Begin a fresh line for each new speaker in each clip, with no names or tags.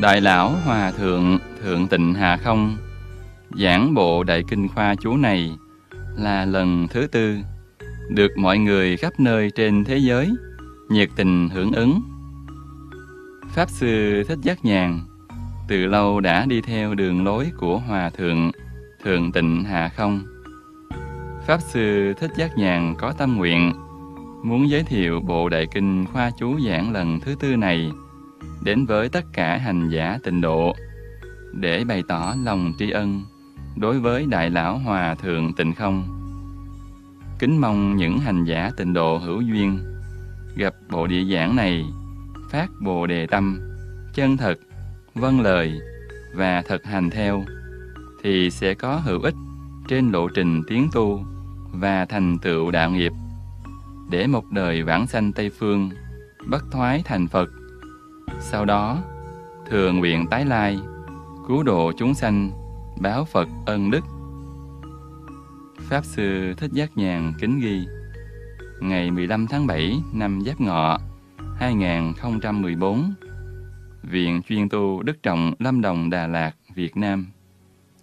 Đại lão Hòa Thượng Thượng Tịnh Hà Không giảng bộ Đại Kinh Khoa chú này là lần thứ tư, được mọi người khắp nơi trên thế giới nhiệt tình hưởng ứng. Pháp Sư Thích Giác Nhàn từ lâu đã đi theo đường lối của Hòa Thượng Thượng Tịnh Hà Không. Pháp Sư Thích Giác Nhàn có tâm nguyện muốn giới thiệu Bộ Đại Kinh Khoa Chú Giảng lần thứ tư này đến với tất cả hành giả tịnh độ để bày tỏ lòng tri ân đối với Đại Lão Hòa Thượng Tịnh Không. Kính mong những hành giả tịnh độ hữu duyên gặp bộ địa giảng này phát bồ đề tâm, chân thật, vâng lời và thực hành theo thì sẽ có hữu ích trên lộ trình tiến tu và thành tựu đạo nghiệp để một đời vãng sanh Tây Phương bất thoái thành Phật sau đó, thường nguyện tái lai, cứu độ chúng sanh, báo Phật ân đức. Pháp Sư Thích Giác Nhàn kính ghi Ngày 15 tháng 7 năm Giáp Ngọ 2014 Viện chuyên tu Đức Trọng Lâm Đồng Đà Lạt, Việt Nam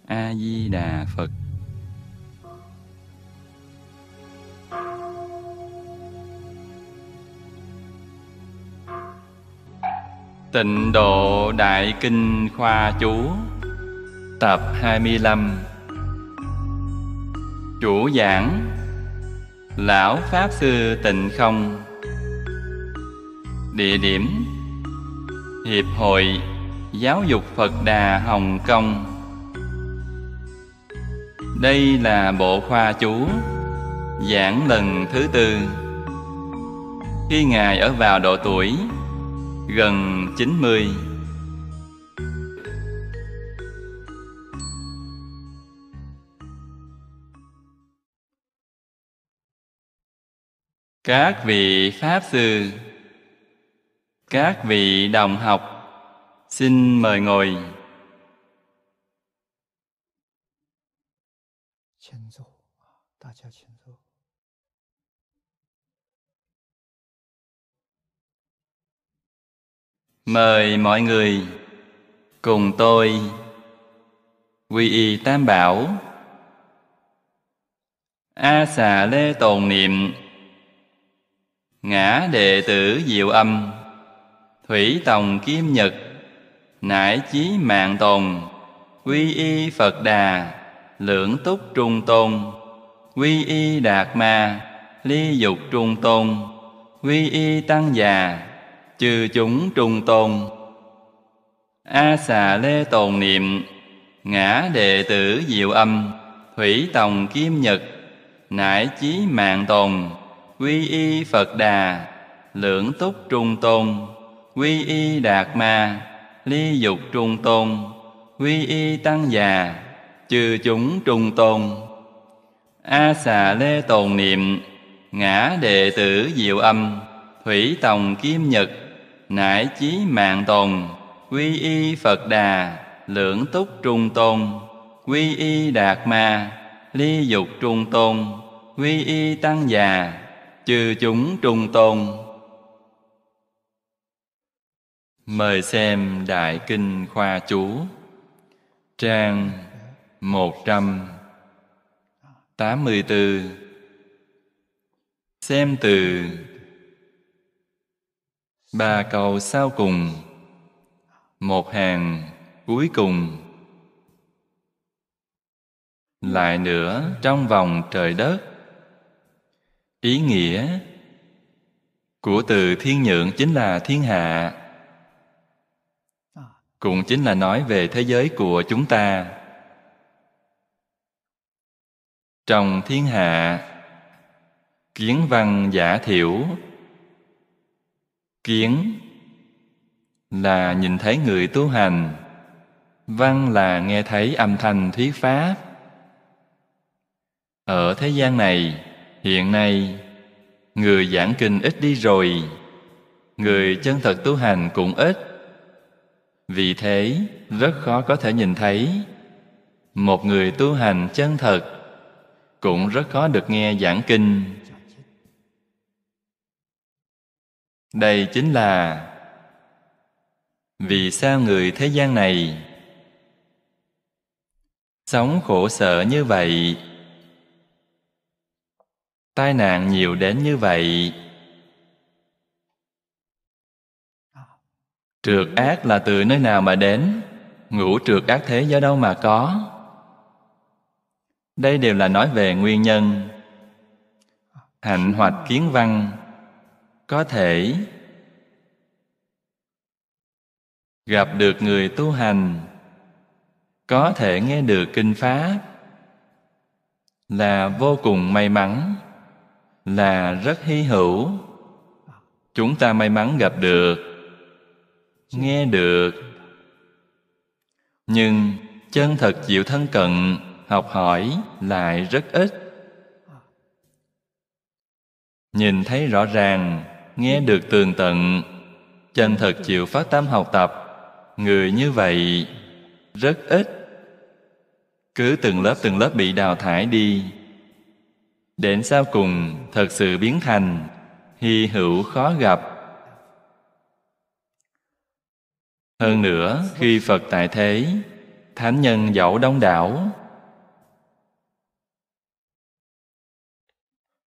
A-di-đà Phật Tịnh độ Đại Kinh Khoa Chú Tập 25 Chủ giảng Lão Pháp Sư Tịnh Không Địa điểm Hiệp hội Giáo dục Phật Đà Hồng Kông Đây là bộ khoa chú Giảng lần thứ tư Khi Ngài ở vào độ tuổi gần 90 Các vị Pháp Sư Các vị đồng học Xin mời ngồi Mời mọi người cùng tôi quy y tam bảo A xà lê tồn niệm Ngã đệ tử diệu âm Thủy tòng kim nhật Nải chí mạng tồn Quy y Phật đà Lưỡng túc trung tôn Quy y đạt ma Ly dục trung tôn Quy y tăng già chư chúng trung tôn a xà lê tồn niệm ngã đệ tử diệu âm thủy tòng kim nhật nải chí mạng tồn quy y phật đà lưỡng túc trung tôn quy y đạt ma ly dục trung tôn quy y tăng già chư chúng trung tôn a xà lê tồn niệm ngã đệ tử diệu âm thủy tòng kim nhật nải chí mạng tồn quy y phật đà lưỡng túc trung tôn quy y đạt ma ly dục trung tôn quy y tăng già trừ chúng trung tôn mời xem đại kinh khoa chú trang một trăm tám mươi bốn xem từ ba cầu sau cùng Một hàng cuối cùng Lại nữa trong vòng trời đất Ý nghĩa của từ thiên nhượng chính là thiên hạ Cũng chính là nói về thế giới của chúng ta Trong thiên hạ Kiến văn giả thiểu kiến là nhìn thấy người tu hành văn là nghe thấy âm thanh thuyết pháp ở thế gian này hiện nay người giảng kinh ít đi rồi người chân thật tu hành cũng ít vì thế rất khó có thể nhìn thấy một người tu hành chân thật cũng rất khó được nghe giảng kinh Đây chính là Vì sao người thế gian này Sống khổ sở như vậy Tai nạn nhiều đến như vậy Trượt ác là từ nơi nào mà đến Ngũ trượt ác thế do đâu mà có Đây đều là nói về nguyên nhân Hạnh hoạch kiến văn có thể gặp được người tu hành có thể nghe được kinh pháp là vô cùng may mắn là rất hy hữu chúng ta may mắn gặp được nghe được nhưng chân thật chịu thân cận học hỏi lại rất ít nhìn thấy rõ ràng nghe được tường tận, chân thật chịu phát tâm học tập, người như vậy rất ít. Cứ từng lớp từng lớp bị đào thải đi, đến sau cùng thật sự biến thành hy hữu khó gặp. Hơn nữa, khi Phật tại thế, Thánh nhân dẫu đông đảo,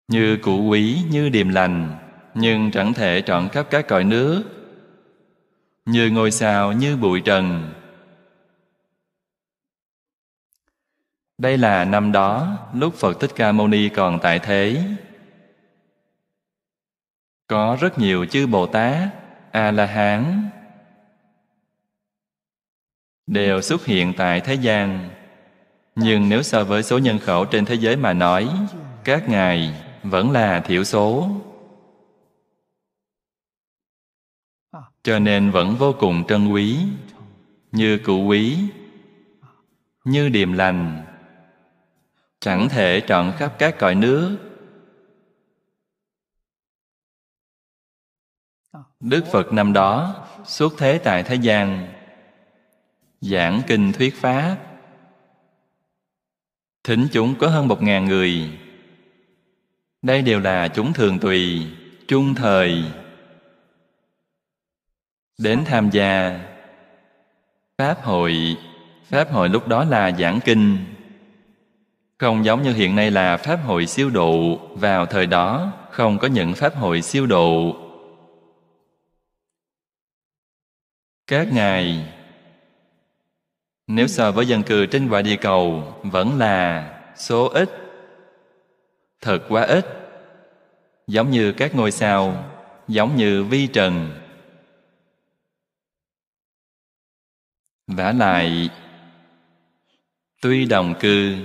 như cụ quý, như điềm lành, nhưng chẳng thể trọn khắp các cõi nước như ngôi sao như bụi trần đây là năm đó lúc phật thích ca mâu ni còn tại thế có rất nhiều chư bồ tát a la hán đều xuất hiện tại thế gian nhưng nếu so với số nhân khẩu trên thế giới mà nói các ngài vẫn là thiểu số cho nên vẫn vô cùng trân quý như cụ quý như điềm lành chẳng thể trọn khắp các cõi nước đức phật năm đó xuất thế tại thế gian giảng kinh thuyết pháp thính chúng có hơn một ngàn người đây đều là chúng thường tùy trung thời đến tham gia Pháp hội Pháp hội lúc đó là giảng kinh Không giống như hiện nay là Pháp hội siêu độ Vào thời đó không có những Pháp hội siêu độ Các ngài Nếu so với dân cư trên quả địa cầu Vẫn là số ít Thật quá ít Giống như các ngôi sao Giống như vi trần vả lại tuy đồng cư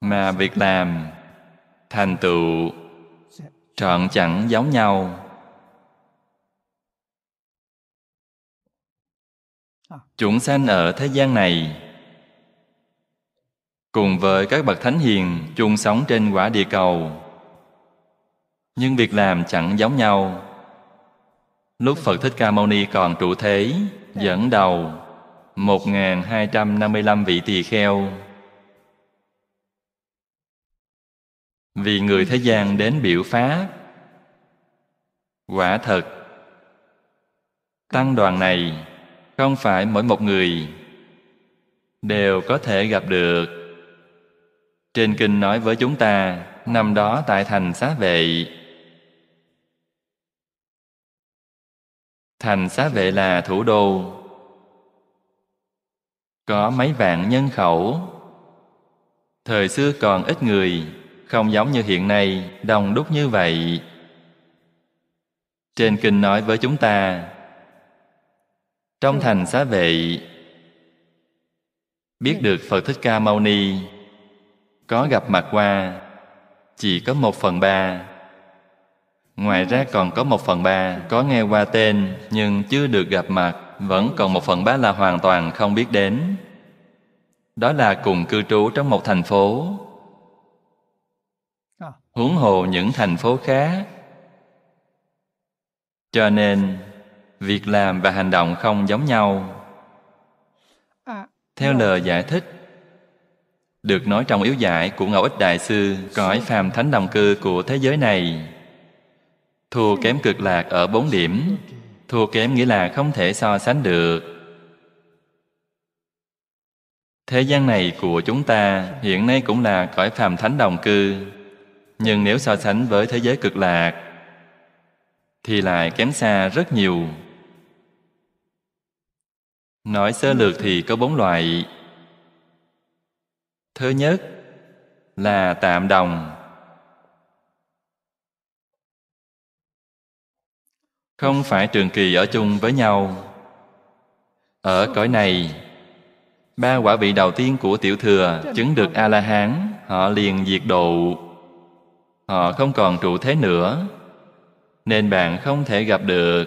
mà việc làm thành tựu trọn chẳng giống nhau chúng sanh ở thế gian này cùng với các bậc thánh hiền chung sống trên quả địa cầu nhưng việc làm chẳng giống nhau lúc phật thích ca mâu ni còn trụ thế Dẫn đầu 1.255 vị tỳ kheo Vì người thế gian đến biểu pháp Quả thật Tăng đoàn này Không phải mỗi một người Đều có thể gặp được Trên kinh nói với chúng ta Năm đó tại thành xá vệ Thành xá vệ là thủ đô Có mấy vạn nhân khẩu Thời xưa còn ít người Không giống như hiện nay Đông đúc như vậy Trên kinh nói với chúng ta Trong thành xá vệ Biết được Phật Thích Ca Mâu Ni Có gặp mặt qua Chỉ có một phần ba Ngoài ra còn có một phần ba có nghe qua tên nhưng chưa được gặp mặt, vẫn còn một phần ba là hoàn toàn không biết đến. Đó là cùng cư trú trong một thành phố. Huống hồ những thành phố khác. Cho nên, việc làm và hành động không giống nhau. Theo lời giải thích, được nói trong yếu giải của Ngẫu Ích Đại Sư, cõi phàm thánh đồng cư của thế giới này, Thua kém cực lạc ở bốn điểm Thua kém nghĩa là không thể so sánh được Thế gian này của chúng ta hiện nay cũng là cõi phàm thánh đồng cư Nhưng nếu so sánh với thế giới cực lạc Thì lại kém xa rất nhiều Nói sơ lược thì có bốn loại Thứ nhất là tạm đồng không phải trường kỳ ở chung với nhau ở cõi này ba quả vị đầu tiên của tiểu thừa chứng được a la hán họ liền diệt độ họ không còn trụ thế nữa nên bạn không thể gặp được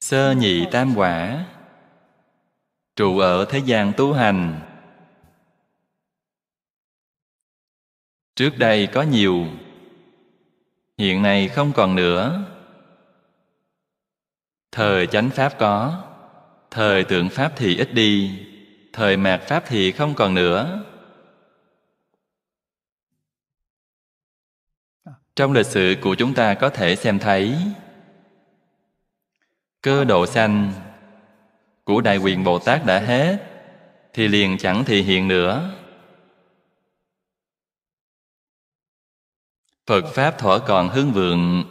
sơ nhị tam quả trụ ở thế gian tu hành trước đây có nhiều hiện nay không còn nữa thời chánh pháp có thời tượng pháp thì ít đi thời mạt pháp thì không còn nữa trong lịch sử của chúng ta có thể xem thấy cơ độ sanh của đại quyền bồ tát đã hết thì liền chẳng thị hiện nữa Phật Pháp thỏa còn hưng vượng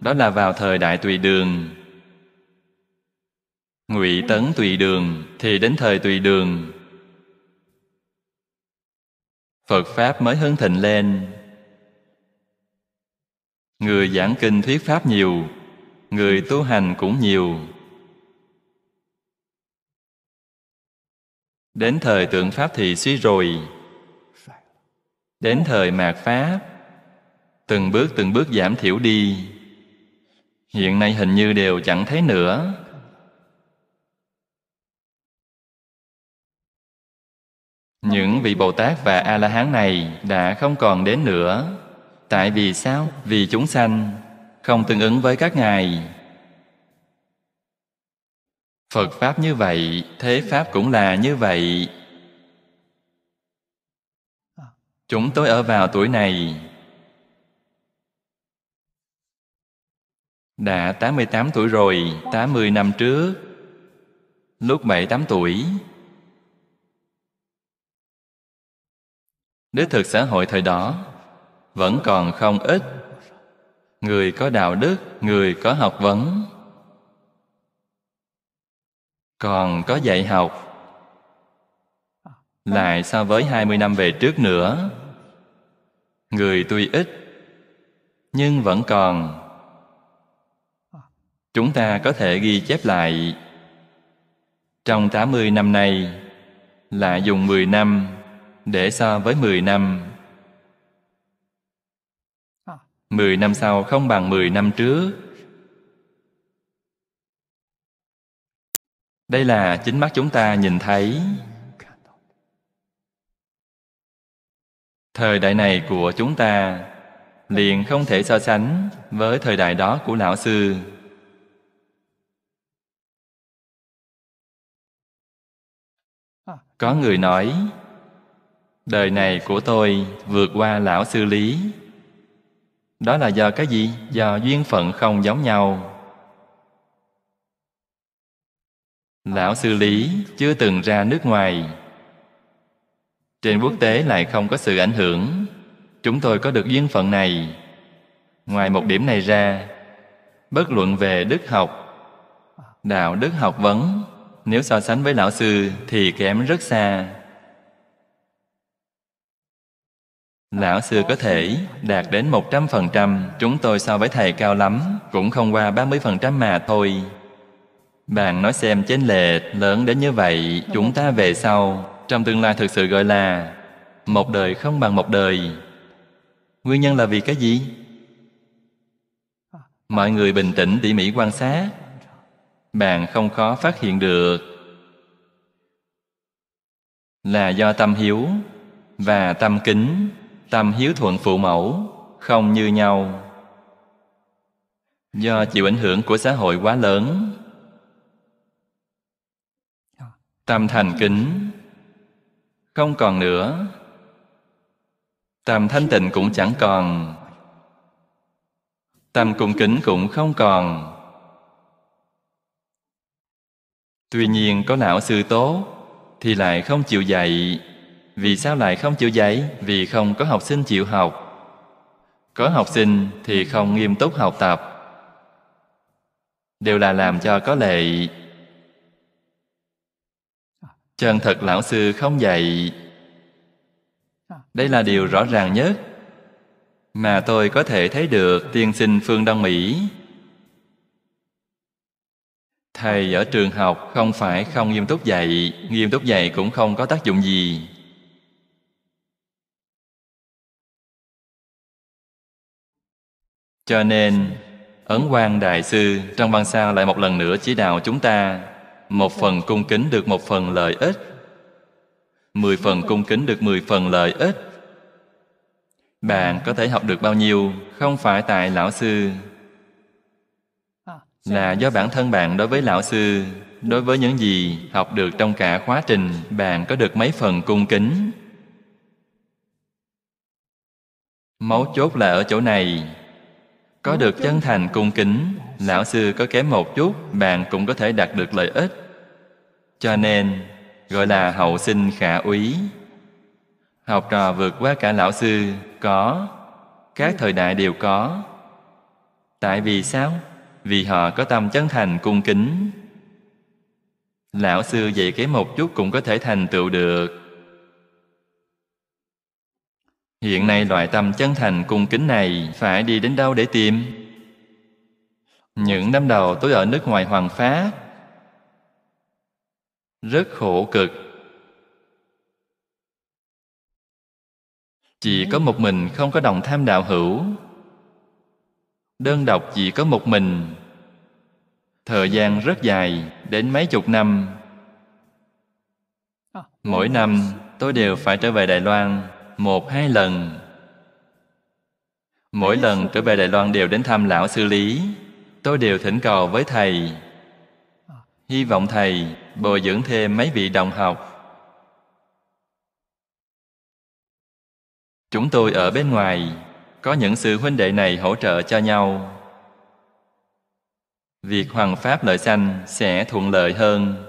Đó là vào thời đại tùy đường Ngụy Tấn tùy đường Thì đến thời tùy đường Phật Pháp mới hưng thịnh lên Người giảng kinh thuyết Pháp nhiều Người tu hành cũng nhiều Đến thời tượng Pháp thì suy rồi Đến thời mạt Pháp từng bước từng bước giảm thiểu đi hiện nay hình như đều chẳng thấy nữa những vị bồ tát và a la hán này đã không còn đến nữa tại vì sao vì chúng sanh không tương ứng với các ngài phật pháp như vậy thế pháp cũng là như vậy chúng tôi ở vào tuổi này Đã 88 tuổi rồi 80 năm trước Lúc 7-8 tuổi Đức thực xã hội thời đó Vẫn còn không ít Người có đạo đức Người có học vấn Còn có dạy học Lại so với 20 năm về trước nữa Người tuy ít Nhưng vẫn còn Chúng ta có thể ghi chép lại Trong 80 năm nay Là dùng 10 năm Để so với 10 năm 10 à. năm sau không bằng 10 năm trước Đây là chính mắt chúng ta nhìn thấy Thời đại này của chúng ta liền không thể so sánh với thời đại đó của lão sư Có người nói Đời này của tôi vượt qua lão sư lý Đó là do cái gì? Do duyên phận không giống nhau Lão sư lý chưa từng ra nước ngoài Trên quốc tế lại không có sự ảnh hưởng Chúng tôi có được duyên phận này Ngoài một điểm này ra Bất luận về đức học Đạo đức học vấn nếu so sánh với lão sư thì kém rất xa. Lão sư có thể đạt đến 100%, chúng tôi so với thầy cao lắm, cũng không qua 30% mà thôi. Bạn nói xem chênh lệch lớn đến như vậy, chúng ta về sau, trong tương lai thực sự gọi là một đời không bằng một đời. Nguyên nhân là vì cái gì? Mọi người bình tĩnh tỉ mỉ quan sát, bạn không khó phát hiện được là do tâm hiếu và tâm kính tâm hiếu thuận phụ mẫu không như nhau do chịu ảnh hưởng của xã hội quá lớn tâm thành kính không còn nữa tâm thanh tịnh cũng chẳng còn tâm cung kính cũng không còn Tuy nhiên có não sư tố thì lại không chịu dạy. Vì sao lại không chịu dạy? Vì không có học sinh chịu học. Có học sinh thì không nghiêm túc học tập. Đều là làm cho có lệ. Chân thật lão sư không dạy. Đây là điều rõ ràng nhất mà tôi có thể thấy được tiên sinh phương Đông Mỹ thầy ở trường học không phải không nghiêm túc dạy nghiêm túc dạy cũng không có tác dụng gì cho nên ấn quang đại sư trong văn sao lại một lần nữa chỉ đạo chúng ta một phần cung kính được một phần lợi ích mười phần cung kính được mười phần lợi ích bạn có thể học được bao nhiêu không phải tại lão sư là do bản thân bạn đối với lão sư đối với những gì học được trong cả khóa trình bạn có được mấy phần cung kính mấu chốt là ở chỗ này có được chân thành cung kính lão sư có kém một chút bạn cũng có thể đạt được lợi ích cho nên gọi là hậu sinh khả úy học trò vượt qua cả lão sư có các ừ. thời đại đều có tại vì sao vì họ có tâm chân thành cung kính. Lão sư dạy cái một chút cũng có thể thành tựu được. Hiện nay loại tâm chân thành cung kính này phải đi đến đâu để tìm? Những năm đầu tôi ở nước ngoài hoàng Pháp Rất khổ cực Chỉ có một mình không có đồng tham đạo hữu đơn độc chỉ có một mình thời gian rất dài đến mấy chục năm mỗi năm tôi đều phải trở về đài loan một hai lần mỗi lần trở về đài loan đều đến thăm lão sư lý tôi đều thỉnh cầu với thầy hy vọng thầy bồi dưỡng thêm mấy vị đồng học chúng tôi ở bên ngoài có những sự huynh đệ này hỗ trợ cho nhau việc hoàn pháp lợi sanh sẽ thuận lợi hơn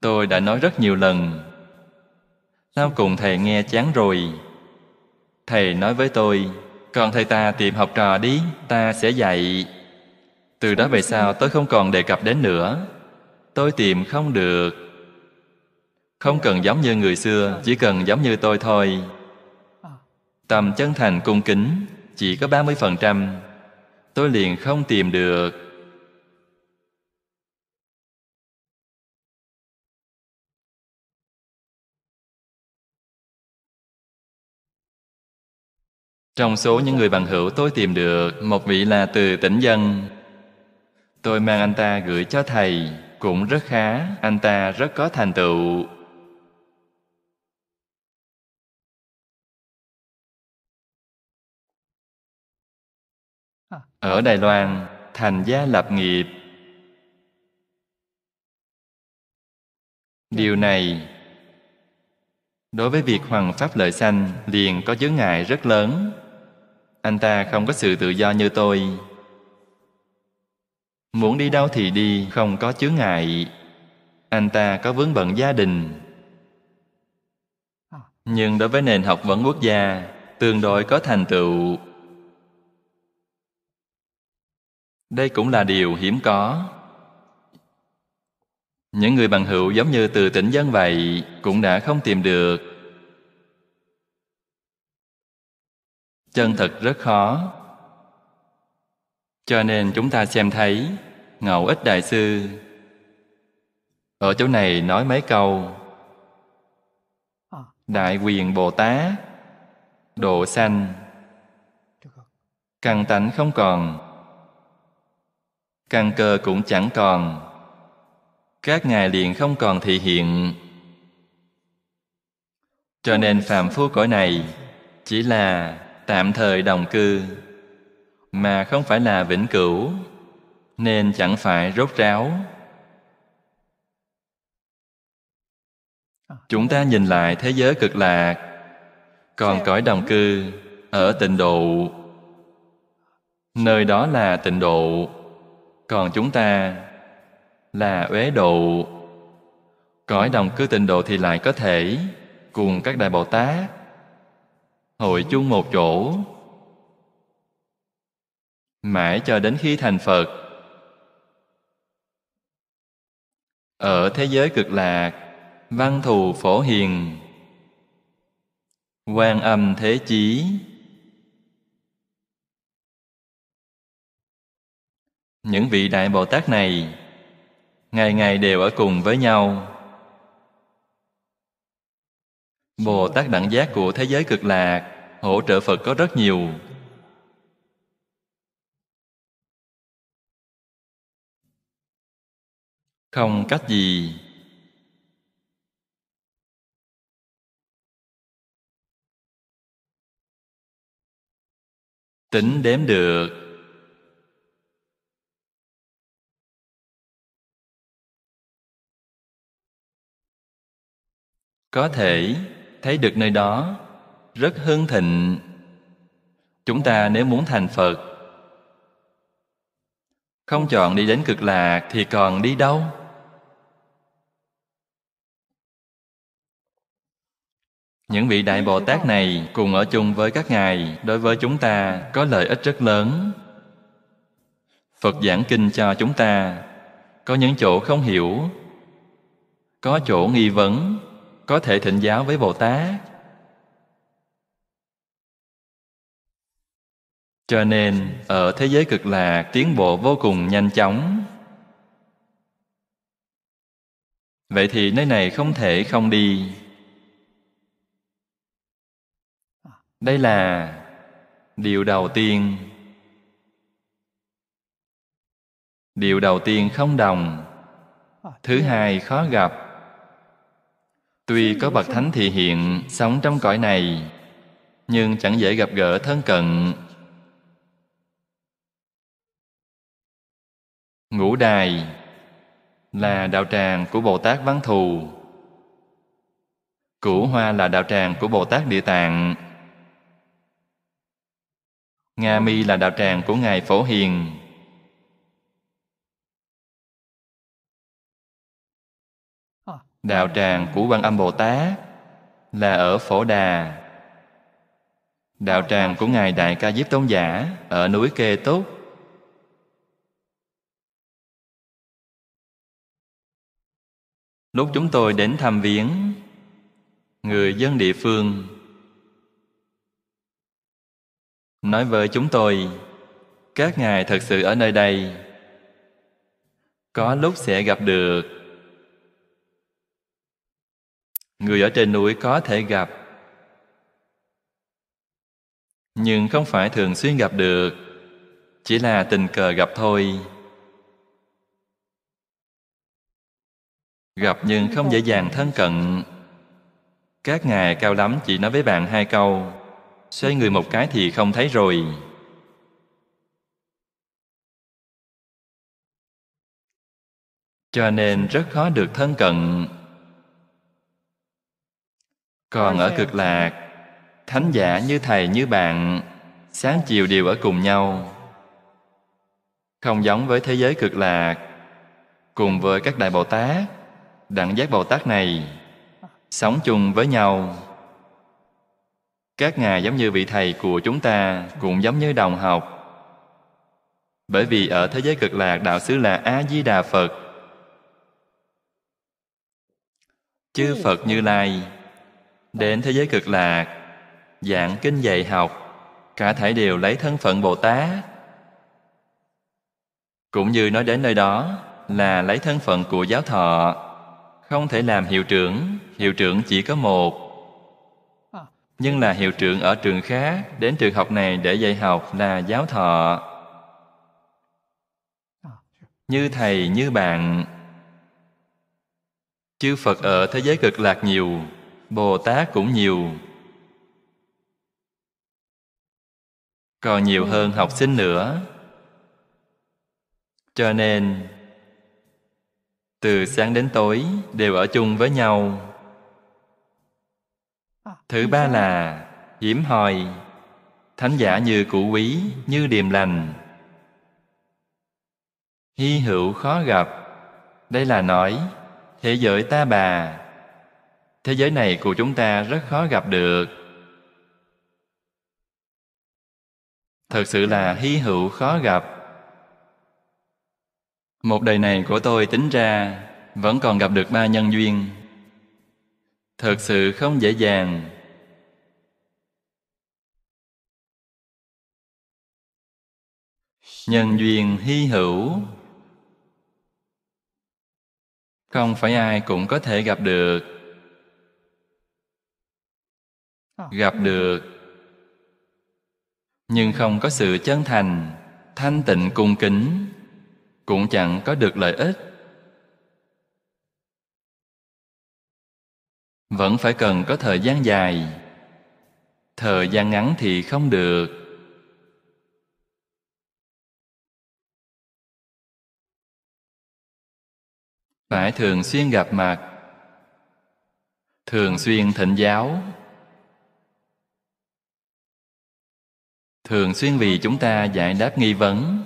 tôi đã nói rất nhiều lần sao cùng thầy nghe chán rồi thầy nói với tôi còn thầy ta tìm học trò đi ta sẽ dạy từ đó về sau tôi không còn đề cập đến nữa tôi tìm không được không cần giống như người xưa, chỉ cần giống như tôi thôi. Tầm chân thành cung kính chỉ có 30%. Tôi liền không tìm được.
Trong số những người bằng hữu tôi
tìm được một vị là từ tỉnh dân. Tôi mang anh ta gửi cho thầy, cũng rất khá, anh ta rất có thành tựu.
ở Đài Loan thành gia lập nghiệp. Dạ.
Điều này đối với việc hoằng pháp lợi sanh liền có chướng ngại rất lớn. Anh ta không có sự tự do như tôi. Muốn đi đâu thì đi, không có chướng ngại. Anh ta có vướng bận gia đình. À. Nhưng đối với nền học vấn quốc gia, tương đối có thành tựu Đây cũng là điều hiếm có. Những người bằng hữu giống như từ tỉnh dân vậy cũng đã không tìm được. Chân thật rất khó. Cho nên chúng ta xem thấy Ngẫu Ích Đại Sư ở chỗ này nói mấy câu Đại quyền Bồ Tát Độ sanh Căn tánh không còn căn cơ cũng chẳng còn các ngài liền không còn thị hiện cho nên phàm phu cõi này chỉ là tạm thời đồng cư mà không phải là vĩnh cửu nên chẳng phải rốt ráo chúng ta nhìn lại thế giới cực lạc còn cõi đồng cư ở tịnh độ nơi đó là tịnh độ còn chúng ta là uế độ Cõi đồng cư tịnh độ thì lại có thể cùng các Đại Bồ Tát hội chung một chỗ mãi cho đến khi thành Phật. Ở thế giới cực lạc, văn thù phổ hiền, quan âm thế chí,
Những vị Đại Bồ Tát này
Ngày ngày đều ở cùng với nhau Bồ Tát Đẳng Giác của thế giới cực lạc Hỗ trợ Phật có rất nhiều
Không cách gì Tính đếm được có thể
thấy được nơi đó rất hưng thịnh chúng ta nếu muốn thành phật không chọn đi đến cực lạc thì còn đi đâu những vị đại bồ tát này cùng ở chung với các ngài đối với chúng ta có lợi ích rất lớn phật giảng kinh cho chúng ta có những chỗ không hiểu có chỗ nghi vấn có thể thịnh giáo với Bồ Tát. Cho nên, ở thế giới cực lạc tiến bộ vô cùng nhanh chóng. Vậy thì nơi này không thể không đi. Đây là điều đầu tiên. Điều đầu tiên không đồng. Thứ hai khó gặp Tuy có bậc thánh thị hiện sống trong cõi này nhưng chẳng dễ gặp gỡ thân cận. Ngũ đài là đạo tràng của Bồ Tát Văn Thù. Cửu Hoa là đạo tràng của Bồ Tát Địa Tạng. Nga Mi là đạo tràng của Ngài Phổ Hiền. Đạo tràng của Quan Âm Bồ Tát là ở Phổ Đà. Đạo tràng của Ngài Đại Ca Diếp Tôn Giả ở núi Kê Túc. Lúc chúng tôi đến thăm viếng người dân địa phương nói với chúng tôi các ngài thật sự ở nơi đây có lúc sẽ gặp được người ở trên núi có thể gặp nhưng không phải thường xuyên gặp được chỉ là tình cờ gặp thôi gặp nhưng không dễ dàng thân cận các ngài cao lắm chỉ nói với bạn hai câu xoay người một cái thì không thấy rồi cho nên rất khó được thân cận còn ở cực lạc, thánh giả như thầy như bạn, sáng chiều đều ở cùng nhau. Không giống với thế giới cực lạc, cùng với các đại Bồ Tát, đẳng giác Bồ Tát này, sống chung với nhau. Các ngài giống như vị thầy của chúng ta, cũng giống như đồng học. Bởi vì ở thế giới cực lạc, Đạo Sư là A-di-đà Phật, chư Phật Như Lai, Đến thế giới cực lạc Giảng kinh dạy học Cả thể đều lấy thân phận Bồ Tát Cũng như nói đến nơi đó Là lấy thân phận của giáo thọ Không thể làm hiệu trưởng Hiệu trưởng chỉ có một nhưng là hiệu trưởng ở trường khác đến trường học này để dạy học là giáo thọ như thầy như bạn chư phật ở thế giới cực lạc nhiều Bồ Tát cũng nhiều Còn nhiều hơn học sinh nữa Cho nên Từ sáng đến tối đều ở chung với nhau Thứ ba là hiểm hoi Thánh giả như cụ quý, như điềm lành Hy hữu khó gặp Đây là nói Thế giới ta bà thế giới này của chúng ta rất khó gặp được thật sự là hy hữu khó gặp một đời này của tôi tính ra vẫn còn gặp được ba nhân duyên thật sự không dễ dàng nhân duyên hy hữu không phải ai cũng có thể gặp được
Ờ. gặp được
nhưng không có sự chân thành thanh tịnh cung kính cũng chẳng có được lợi ích vẫn phải cần có thời gian dài thời gian ngắn thì không được phải thường xuyên gặp mặt thường xuyên thịnh giáo thường xuyên vì chúng ta
giải đáp nghi vấn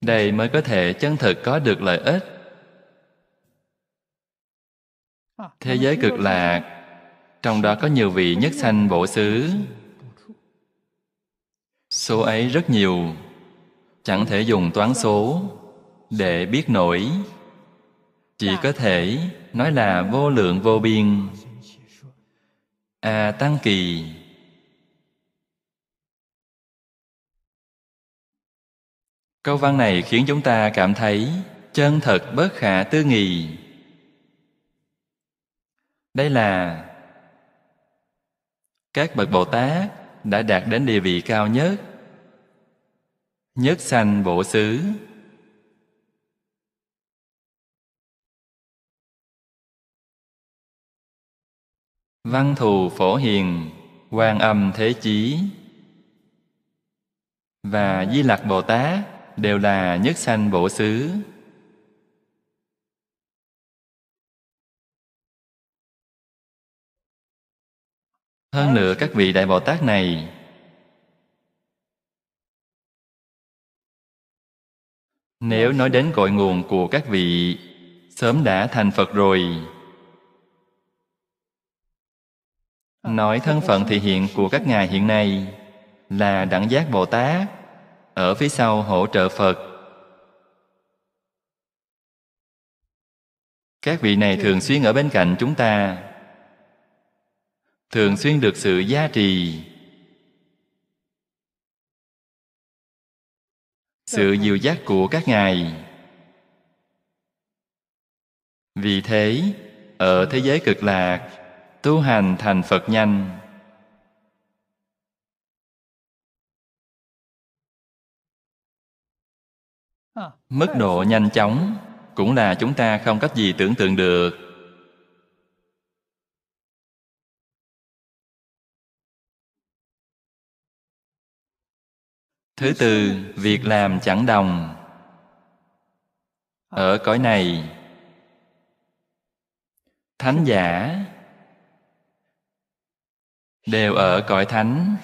đây mới có thể chân thực có được lợi ích thế giới cực lạc trong đó có nhiều vị nhất sanh bổ xứ số ấy rất nhiều chẳng thể dùng toán số để biết nổi chỉ có thể nói là vô lượng vô biên à tăng kỳ câu văn này khiến chúng ta cảm thấy chân thật bất khả tư nghị đây là các bậc bồ tát đã đạt đến địa vị cao nhất nhất sanh bộ xứ Văn thù phổ hiền, quan âm thế chí và Di Lặc Bồ Tát đều là nhất sanh bổ xứ.
Hơn nữa các vị Đại Bồ Tát
này Nếu nói đến cội nguồn của các vị sớm đã thành Phật rồi Nói thân phận thị hiện của các ngài hiện nay là đẳng giác Bồ Tát ở phía sau hỗ trợ Phật. Các vị này thường xuyên ở bên cạnh chúng ta, thường xuyên được sự gia trì, sự dìu dắt của các ngài. Vì thế, ở thế giới cực lạc, tu hành thành Phật nhanh.
Mức độ nhanh chóng cũng là chúng ta không cách gì tưởng tượng được. Thứ tư, việc làm chẳng đồng.
Ở cõi này, Thánh giả đều ở cõi thánh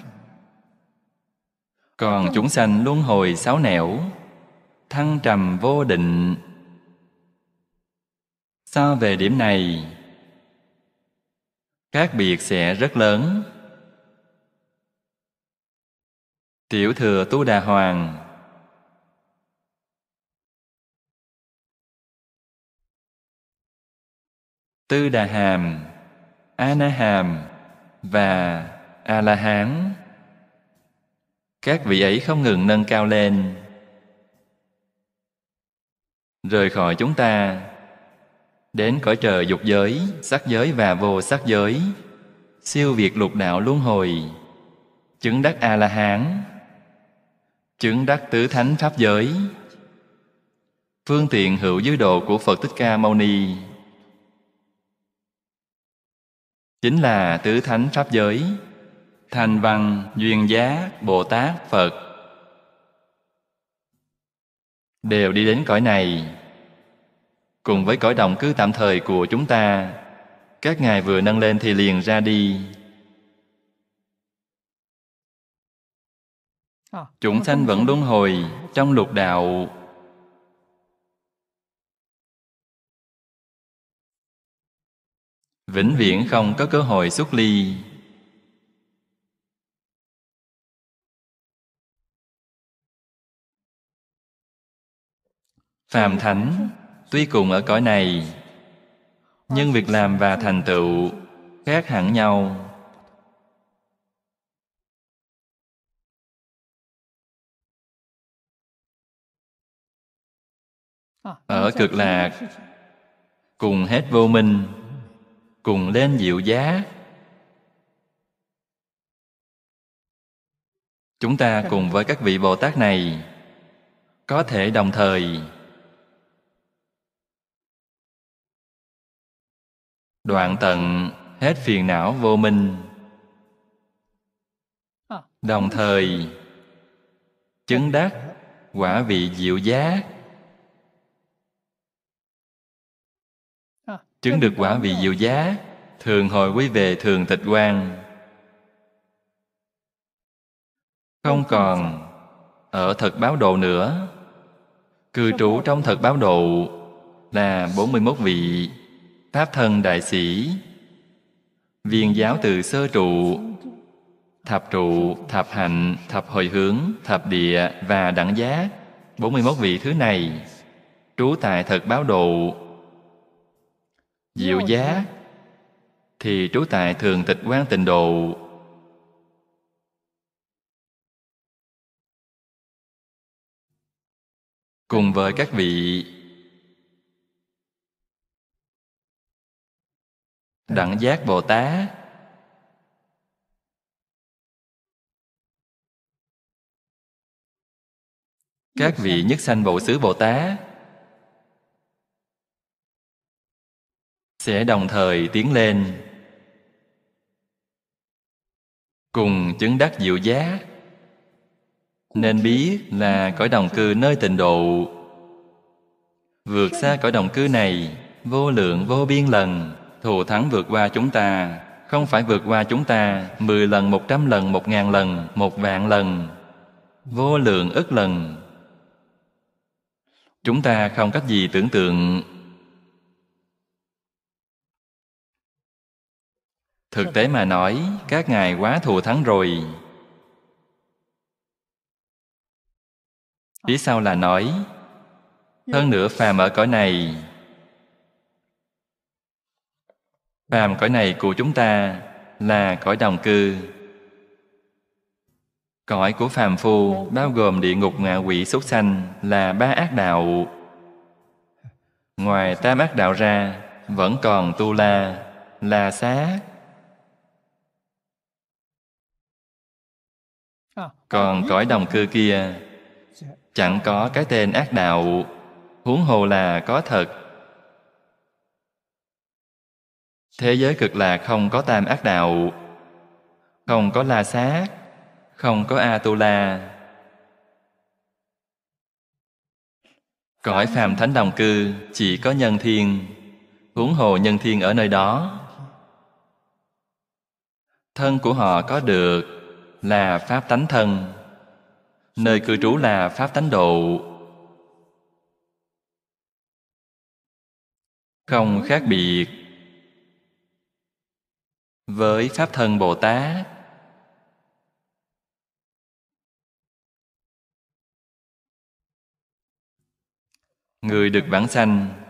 còn chúng sanh luân hồi sáu nẻo thăng trầm vô định So về điểm này khác biệt sẽ rất lớn tiểu thừa tu đà hoàng tư đà hàm a na hàm và a la hán các vị ấy không ngừng nâng cao lên rời khỏi chúng ta đến cõi trời dục giới sắc giới và vô sắc giới siêu việt lục đạo luân hồi chứng đắc a la hán chứng đắc tứ thánh pháp giới phương tiện hữu dư độ của phật thích ca mâu ni chính là tứ thánh pháp giới thành văn duyên giá bồ tát phật đều đi đến cõi này cùng với cõi đồng cứ tạm thời của chúng ta các ngài vừa nâng lên thì liền ra đi ờ, chúng sanh vẫn luân hồi trong lục đạo
vĩnh viễn không có cơ hội xuất ly
phàm thánh tuy cùng ở cõi này nhưng việc làm và thành tựu khác hẳn nhau
ở cực lạc
cùng hết vô minh cùng lên diệu giá. Chúng ta cùng với các vị Bồ Tát này có thể
đồng thời
đoạn tận hết phiền não vô minh đồng thời chứng đắc quả vị diệu giác chứng được quả vị diệu giá thường hồi quý về thường tịch quan không còn ở thật báo độ nữa cư trú trong thật báo độ là 41 vị pháp thân đại sĩ viên giáo từ sơ trụ thập trụ thập hạnh thập hồi hướng thập địa và đẳng giác 41 vị thứ này trú tại thật báo độ diệu giá thì trú tại thường tịch quán tịnh độ
cùng với các vị đẳng giác bồ tát các vị nhất sanh bộ
xứ bồ tát sẽ đồng thời tiến lên cùng chứng đắc diệu giác nên biết là cõi đồng cư nơi tịnh độ vượt xa cõi đồng cư này vô lượng vô biên lần thù thắng vượt qua chúng ta không phải vượt qua chúng ta mười lần một trăm lần một ngàn lần một vạn lần vô lượng ức lần chúng ta không cách gì tưởng tượng Thực tế mà nói, các ngài quá thù thắng rồi. Phía sau là nói, hơn nữa phàm ở cõi này, phàm cõi này của chúng ta là cõi đồng cư. Cõi của phàm phu bao gồm địa ngục ngạ quỷ súc sanh là ba ác đạo. Ngoài tam ác đạo ra, vẫn còn tu la, là xác À, còn cõi đồng cư kia dạ. chẳng có cái tên ác đạo huống hồ là có thật thế dạ. giới cực là không có tam ác đạo không có la sát không có a tu la cõi phàm thánh đồng cư chỉ có nhân thiên huống hồ nhân thiên ở nơi đó dạ. thân của họ có được là Pháp tánh thân Nơi cư trú là Pháp tánh độ Không khác biệt
Với Pháp thân Bồ Tát
Người được vãng sanh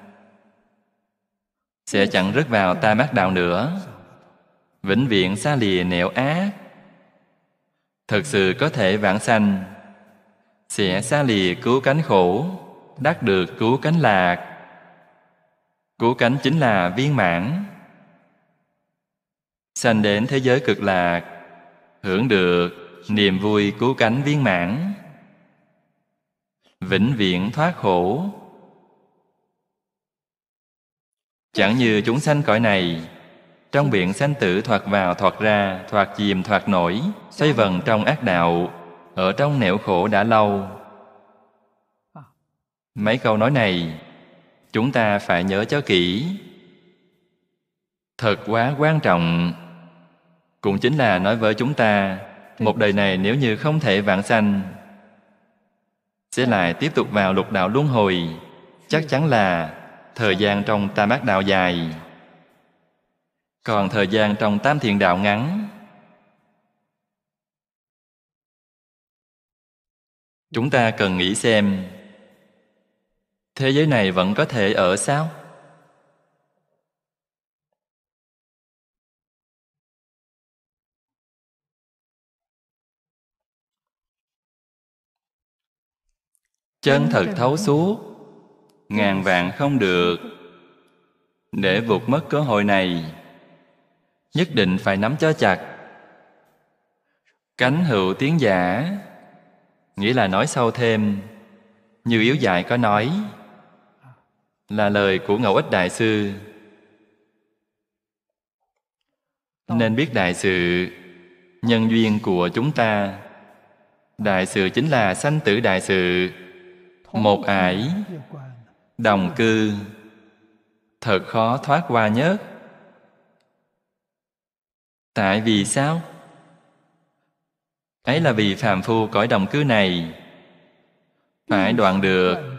Sẽ chẳng rớt vào ta mắt đạo nữa Vĩnh viễn xa lìa nẻo ác thực sự có thể vãng sanh sẽ xa lìa cứu cánh khổ đắc được cứu cánh lạc cứu cánh chính là viên mãn sanh đến thế giới cực lạc hưởng được niềm vui cứu cánh viên mãn vĩnh viễn thoát khổ chẳng như chúng sanh cõi này trong biển sanh tử thoạt vào thoạt ra, thoạt chìm thoạt nổi, xoay vần trong ác đạo, ở trong nẻo khổ đã lâu. Mấy câu nói này, chúng ta phải nhớ cho kỹ. Thật quá quan trọng. Cũng chính là nói với chúng ta, một đời này nếu như không thể vãng sanh, sẽ lại tiếp tục vào lục đạo luân hồi, chắc chắn là thời gian trong tam ác đạo dài. Còn thời gian trong Tam Thiền Đạo ngắn
Chúng ta cần nghĩ xem Thế giới này vẫn có thể ở sao?
Chân thật thấu suốt Ngàn vạn không được Để vụt mất cơ hội này nhất định phải nắm cho chặt cánh hữu tiếng giả nghĩa là nói sâu thêm như yếu dạy có nói là lời của ngẫu ích đại sư nên biết đại sự nhân duyên của chúng ta đại sự chính là sanh tử đại sự một ải đồng cư thật khó thoát qua nhất Tại vì sao? Ấy là vì phàm phu cõi đồng cư này phải đoạn được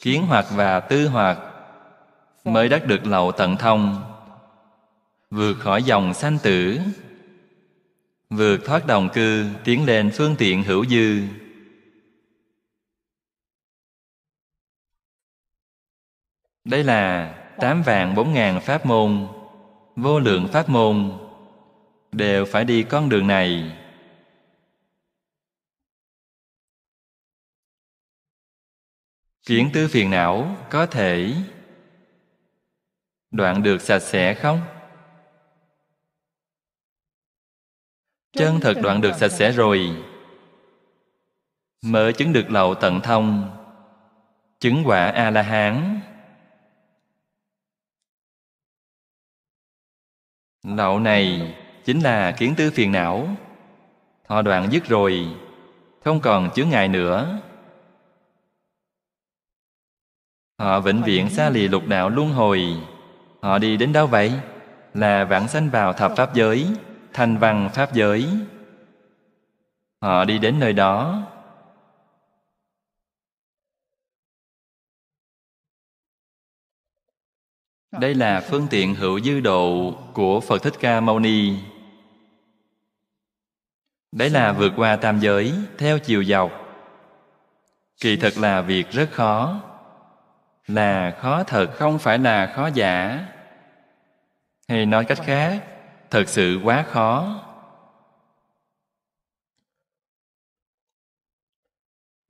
kiến hoặc và tư hoặc mới đắc được lậu tận thông vượt khỏi dòng sanh tử vượt thoát đồng cư tiến lên phương tiện hữu dư đây là tám vạn bốn ngàn pháp môn vô lượng pháp môn đều phải đi con đường này kiến tư phiền não có thể đoạn được sạch sẽ không chân thật đoạn được sạch sẽ rồi mở chứng được lậu tận thông chứng quả a la hán lậu này chính là kiến tư phiền não thọ đoạn dứt rồi không còn chướng ngại nữa họ vĩnh viễn xa lì lục đạo luân hồi họ đi đến đâu vậy là vãng sanh vào thập pháp giới thành văn pháp giới họ đi đến nơi đó
đây là phương tiện hữu dư
độ của phật thích ca mâu ni Đấy là vượt qua tam giới theo chiều dọc. Kỳ thật là việc rất khó. Là khó thật không phải là khó giả. Hay nói cách khác, thật sự quá khó.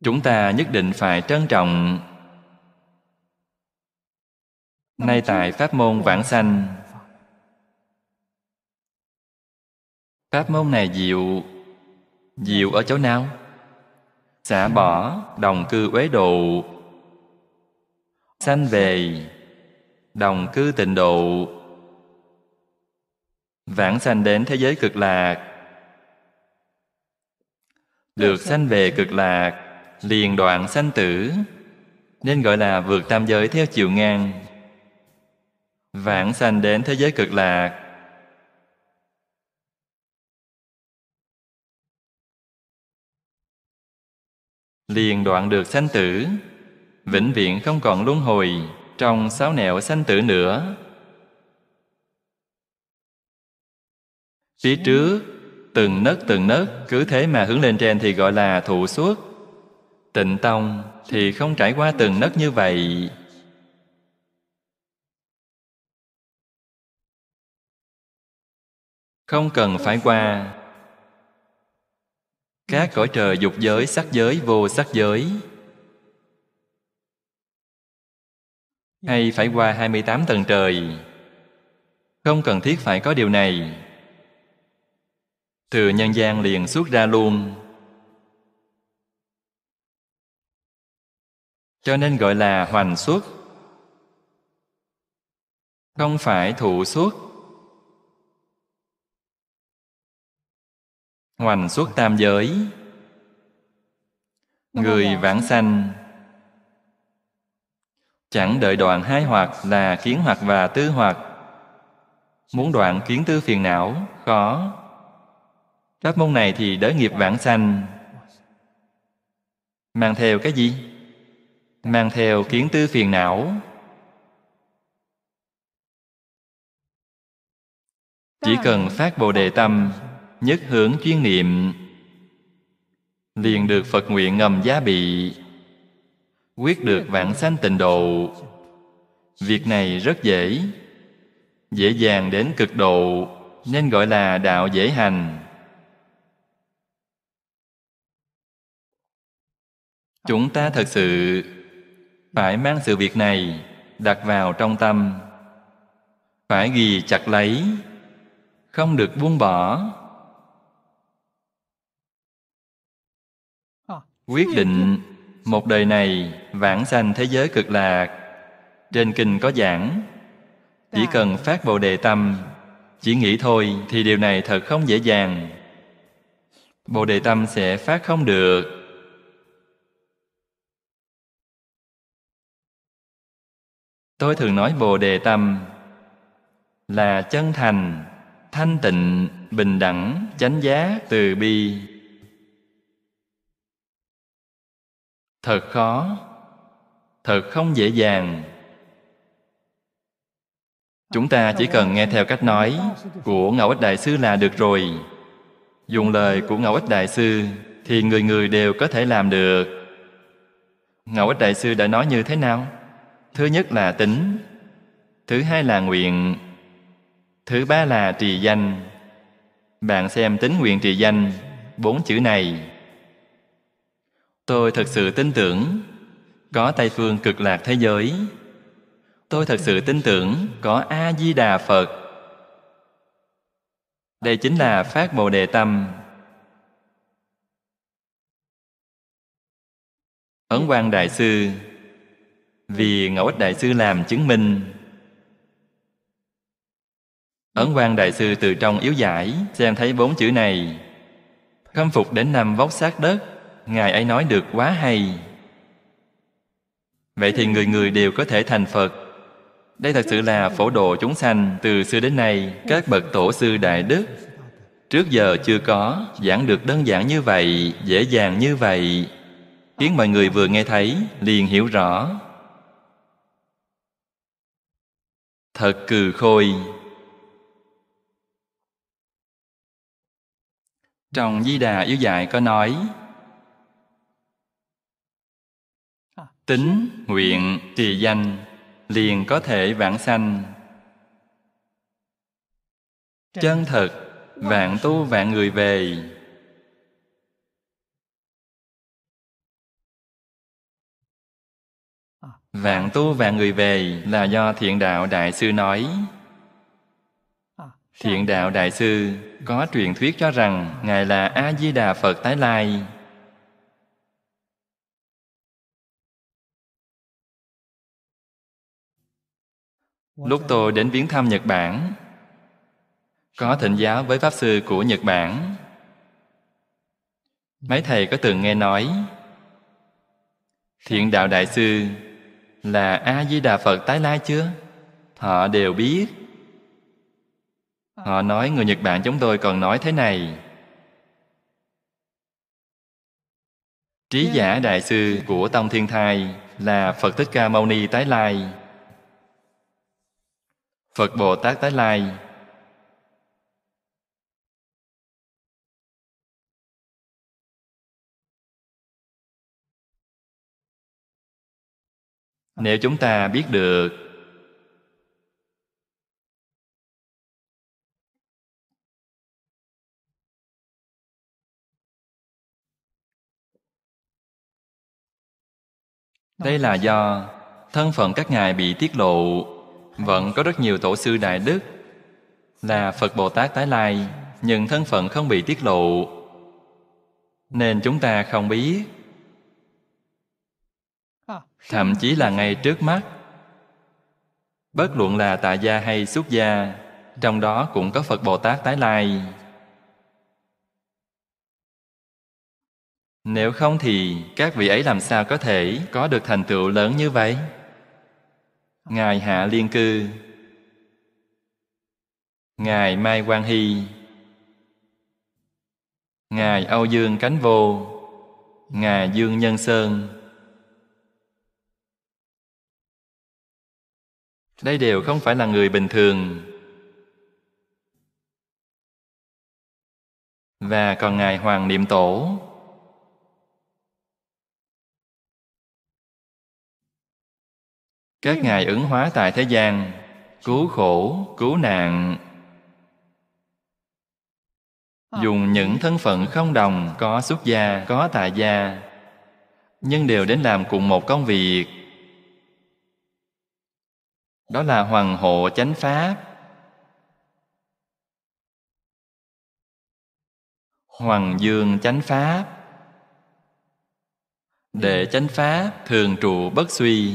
Chúng ta nhất định phải trân trọng Nay tại Pháp môn Vãng Sanh Pháp môn này diệu Diệu ở chỗ nào? Xả bỏ đồng cư uế độ Sanh về đồng cư tịnh độ Vãng sanh đến thế giới cực lạc Được sanh về cực lạc Liền đoạn sanh tử Nên gọi là vượt tam giới theo chiều ngang Vãng sanh đến thế giới cực lạc liền đoạn được sanh tử, vĩnh viễn không còn luân hồi trong sáu nẻo sanh tử nữa. Phía trước, từng nấc từng nấc cứ thế mà hướng lên trên thì gọi là thụ suốt Tịnh tông thì không trải qua từng nấc như vậy. Không cần phải qua các cõi trời dục giới sắc giới vô sắc giới hay phải qua 28 tầng trời không cần thiết phải có điều này từ nhân gian liền xuất ra luôn cho nên gọi là hoành xuất không phải thụ xuất Hoành suốt tam giới Người vãng sanh Chẳng đợi đoạn hai hoặc là kiến hoặc và tư hoặc Muốn đoạn kiến tư phiền não Khó Pháp môn này thì đới nghiệp vãng sanh Mang theo cái gì? Mang theo kiến tư phiền não Chỉ cần phát Bồ Đề Tâm nhất hưởng chuyên niệm liền được phật nguyện ngầm giá bị quyết được vãng sanh tịnh độ việc này rất dễ dễ dàng đến cực độ nên gọi là đạo dễ hành chúng ta thật sự phải mang sự việc này đặt vào trong tâm phải ghi chặt lấy không được buông bỏ Ờ. quyết định một đời này vãng sanh thế giới cực lạc trên kinh có giảng chỉ dạ. cần phát bồ đề tâm chỉ nghĩ thôi thì điều này thật không dễ dàng bồ đề tâm sẽ phát không được tôi thường nói bồ đề tâm là chân thành thanh tịnh bình đẳng chánh giá từ bi thật khó thật không dễ dàng chúng ta chỉ cần nghe theo cách nói của ngẫu ích đại sư là được rồi dùng lời của ngẫu ích đại sư thì người người đều có thể làm được ngẫu ích đại sư đã nói như thế nào thứ nhất là tính thứ hai là nguyện thứ ba là trì danh bạn xem tính nguyện trì danh bốn chữ này Tôi thật sự tin tưởng có Tây phương cực lạc thế giới. Tôi thật sự tin tưởng có A Di Đà Phật. Đây chính là phát Bồ đề tâm. Ấn Quang đại sư vì Ngẫu Ích đại sư làm chứng minh. Ấn Quang đại sư từ trong yếu giải xem thấy bốn chữ này khâm phục đến nằm vóc sát đất Ngài ấy nói được quá hay. Vậy thì người người đều có thể thành Phật. Đây thật sự là phổ độ chúng sanh từ xưa đến nay, các bậc tổ sư đại đức trước giờ chưa có giảng được đơn giản như vậy, dễ dàng như vậy, khiến mọi người vừa nghe thấy liền hiểu rõ. Thật cừ khôi.
Trong Di Đà yếu dạy
có nói Tính, nguyện, trì danh liền có thể vãng sanh. Chân thật, vạn tu vạn người về. Vạn tu vạn người về là do Thiện Đạo Đại Sư nói. Thiện Đạo Đại Sư có truyền thuyết cho rằng Ngài là A-di-đà Phật Tái Lai. Lúc tôi đến viếng thăm Nhật Bản Có thỉnh giáo với Pháp Sư của Nhật Bản Mấy thầy có từng nghe nói Thiện Đạo Đại Sư là A-di-đà Phật tái lai chưa? Họ đều biết Họ nói người Nhật Bản chúng tôi còn nói thế này Trí dạ. giả Đại Sư của Tông Thiên Thai là Phật Thích Ca Mâu Ni tái lai Phật Bồ Tát Tái Lai
Nếu chúng ta biết được Đây là do
thân phận các ngài bị tiết lộ vẫn có rất nhiều tổ sư đại đức là Phật Bồ Tát tái lai nhưng thân phận không bị tiết lộ nên chúng ta không biết thậm chí là ngay trước mắt bất luận là tại gia hay xuất gia trong đó cũng có Phật Bồ Tát tái lai nếu không thì các vị ấy làm sao có thể có được thành tựu lớn như vậy Ngài Hạ Liên Cư Ngài Mai Quang Hy Ngài Âu Dương Cánh Vô Ngài Dương Nhân Sơn Đây đều không phải là người bình thường
Và còn Ngài Hoàng Niệm Tổ
các ngài ứng hóa tại thế gian cứu khổ cứu nạn dùng những thân phận không đồng có xuất gia có tại gia nhưng đều đến làm cùng một công việc đó là hoàng hộ chánh pháp hoàng dương chánh pháp để chánh pháp thường trụ bất suy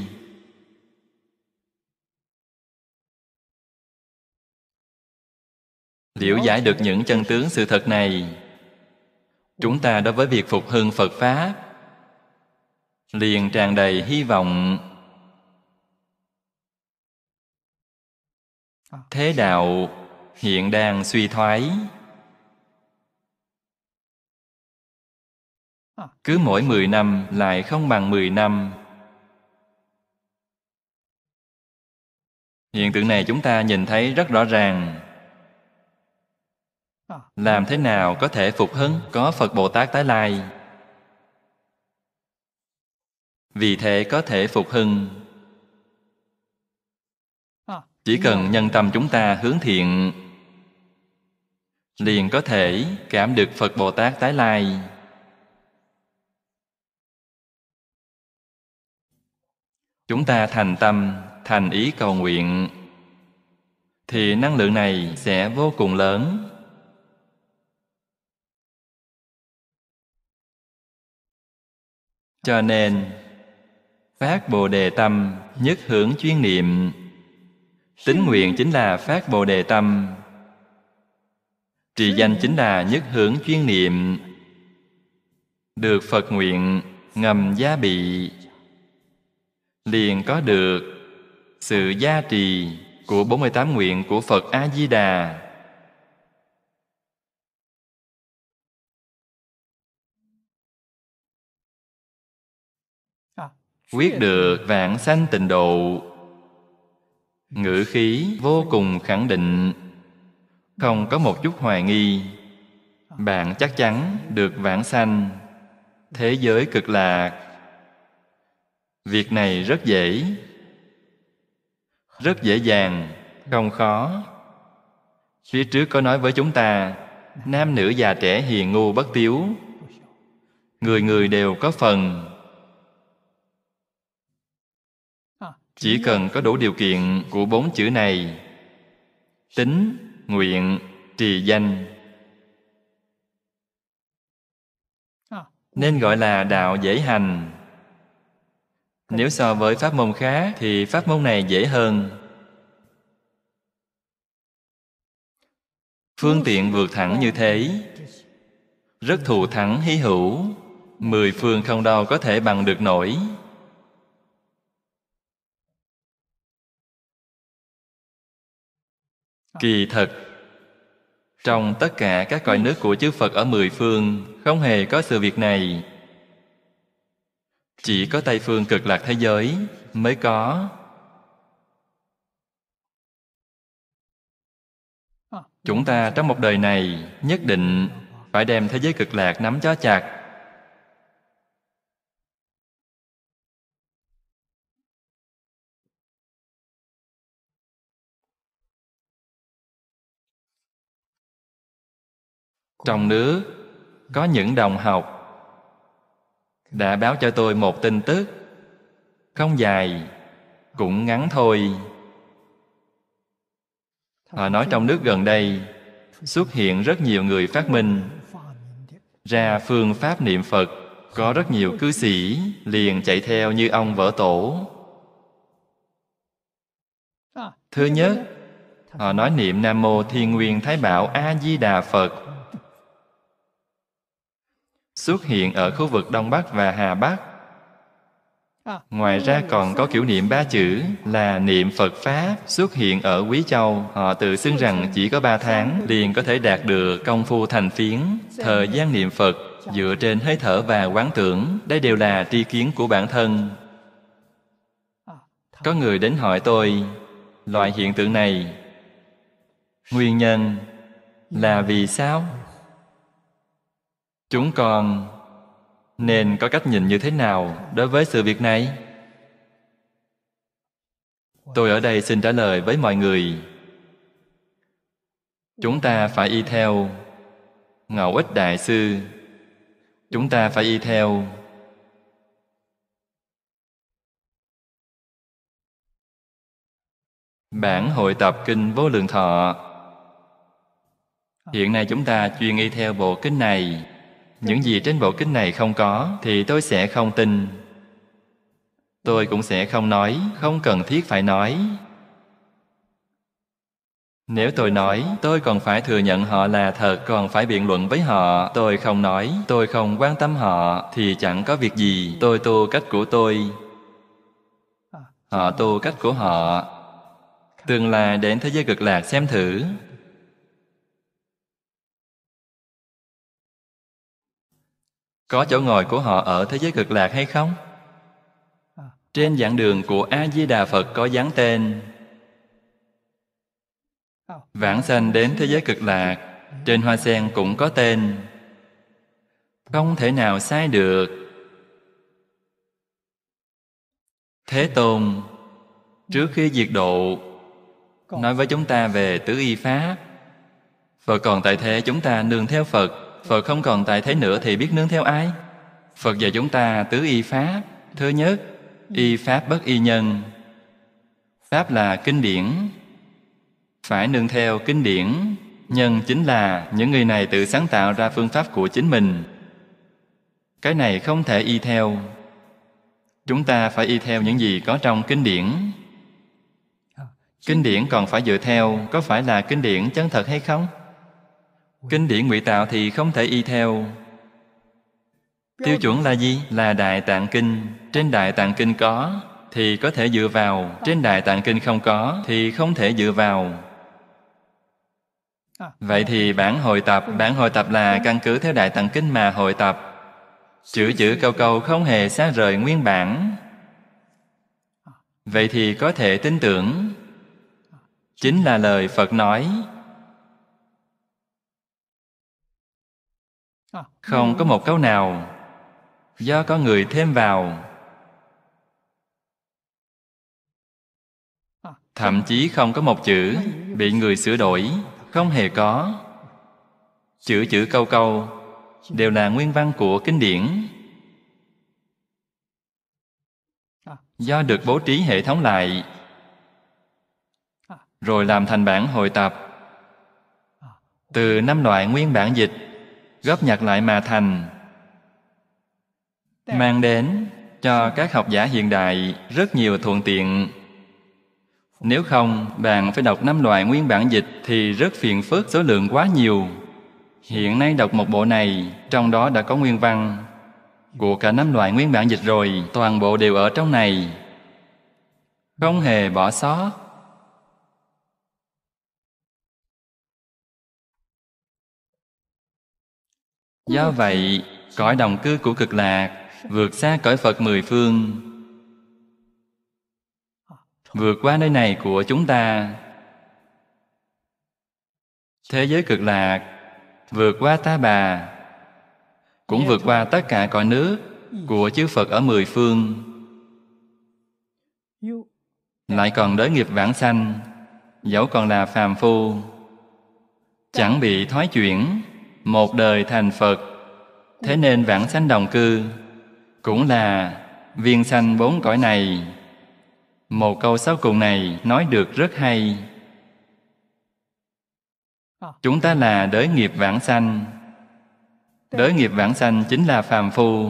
liễu giải được những chân tướng sự thật này chúng ta đối với việc phục hưng phật pháp liền tràn đầy hy vọng à. thế đạo hiện đang suy thoái à. cứ mỗi 10 năm lại không bằng 10 năm hiện tượng này chúng ta nhìn thấy rất rõ ràng làm thế nào có thể phục hưng có phật bồ tát tái lai vì thế có thể phục hưng chỉ cần nhân tâm chúng ta hướng thiện liền có thể cảm được phật bồ tát tái lai chúng ta thành tâm thành ý cầu nguyện thì năng lượng này sẽ vô cùng lớn Cho nên Phát Bồ Đề Tâm nhất hưởng chuyên niệm Tính nguyện chính là phát Bồ Đề Tâm Trì danh chính là nhất hưởng chuyên niệm Được Phật nguyện ngầm gia bị Liền có được sự gia trì của 48 nguyện của Phật A-di-đà
quyết được vạn
sanh tịnh độ ngữ khí vô cùng khẳng định không có một chút hoài nghi bạn chắc chắn được vãng sanh thế giới cực lạc việc này rất dễ rất dễ dàng không khó phía trước có nói với chúng ta nam nữ già trẻ hiền ngu bất tiếu người người đều có phần chỉ cần có đủ điều kiện của bốn chữ này tính nguyện trì danh à. nên gọi là đạo dễ hành nếu so với pháp môn khác thì pháp môn này dễ hơn phương tiện vượt thẳng như thế rất thù thắng hí hữu mười phương không đâu có thể bằng được nổi Kỳ thật Trong tất cả các cõi nước của chư Phật ở mười phương Không hề có sự việc này Chỉ có Tây Phương cực lạc thế giới mới có Chúng ta trong một đời này nhất định phải đem thế giới cực lạc nắm cho chặt trong nước có những đồng học đã báo cho tôi một tin tức không dài cũng ngắn thôi họ nói trong nước gần đây xuất hiện rất nhiều người phát minh ra phương pháp niệm phật có rất nhiều cư sĩ liền chạy theo như ông vỡ tổ thứ nhất họ nói niệm nam mô thiên nguyên thái bảo a di đà phật xuất hiện ở khu vực Đông Bắc và Hà Bắc. À. Ngoài ra còn có kiểu niệm ba chữ là niệm Phật Pháp xuất hiện ở Quý Châu. Họ tự xưng rằng chỉ có ba tháng liền có thể đạt được công phu thành phiến, thời gian niệm Phật dựa trên hơi thở và quán tưởng. Đây đều là tri kiến của bản thân. Có người đến hỏi tôi, loại hiện tượng này, nguyên nhân là vì sao? Chúng con nên có cách nhìn như thế nào đối với sự việc này? Tôi ở đây xin trả lời với mọi người Chúng ta phải y theo Ngẫu ích Đại Sư Chúng ta phải y theo Bản hội tập kinh Vô Lượng Thọ Hiện nay chúng ta chuyên y theo bộ kinh này những gì trên bộ kinh này không có thì tôi sẽ không tin tôi cũng sẽ không nói không cần thiết phải nói nếu tôi nói tôi còn phải thừa nhận họ là thật còn phải biện luận với họ tôi không nói tôi không quan tâm họ thì chẳng có việc gì tôi tu cách của tôi họ tu cách của họ tương lai đến thế giới cực lạc xem thử Có chỗ ngồi của họ ở thế giới cực lạc hay không? Trên dạng đường của A-di-đà Phật có dán tên Vãng sanh đến thế giới cực lạc Trên hoa sen cũng có tên Không thể nào sai được Thế Tôn Trước khi diệt độ Nói với chúng ta về tứ y Pháp Phật còn tại thế chúng ta nương theo Phật Phật không còn tại thế nữa thì biết nương theo ai? Phật dạy chúng ta tứ y pháp. Thứ nhất, y pháp bất y nhân. Pháp là kinh điển. Phải nương theo kinh điển. Nhân chính là những người này tự sáng tạo ra phương pháp của chính mình. Cái này không thể y theo. Chúng ta phải y theo những gì có trong kinh điển. Kinh điển còn phải dựa theo có phải là kinh điển chân thật hay không? kinh điển ngụy tạo thì không thể y theo tiêu chuẩn là gì là đại tạng kinh trên đại tạng kinh có thì có thể dựa vào trên đại tạng kinh không có thì không thể dựa vào vậy thì bản hội tập bản hội tập là căn cứ theo đại tạng kinh mà hội tập chữ chữ câu câu không hề xa rời nguyên bản vậy thì có thể tin tưởng chính là lời phật nói không có một câu nào do có người thêm vào thậm chí không có một chữ bị người sửa đổi không hề có chữ chữ câu câu đều là nguyên văn của kinh điển do được bố trí hệ thống lại rồi làm thành bản hội tập từ năm loại nguyên bản dịch góp nhặt lại mà thành mang đến cho các học giả hiện đại rất nhiều thuận tiện nếu không bạn phải đọc năm loại nguyên bản dịch thì rất phiền phức số lượng quá nhiều hiện nay đọc một bộ này trong đó đã có nguyên văn của cả năm loại nguyên bản dịch rồi toàn bộ đều ở trong này không hề bỏ sót
Do vậy, cõi
đồng cư của cực lạc vượt xa cõi Phật mười phương. Vượt qua nơi này của chúng ta. Thế giới cực lạc vượt qua ta bà, cũng vượt qua tất cả cõi nước của chư Phật ở mười phương. Lại còn đới nghiệp vãng sanh, dẫu còn là phàm phu, chẳng bị thoái chuyển một đời thành Phật. Thế nên vãng sanh đồng cư cũng là viên sanh bốn cõi này. Một câu sau cùng này nói được rất hay. Chúng ta là đới nghiệp vãng sanh. Đới nghiệp vãng sanh chính là phàm phu.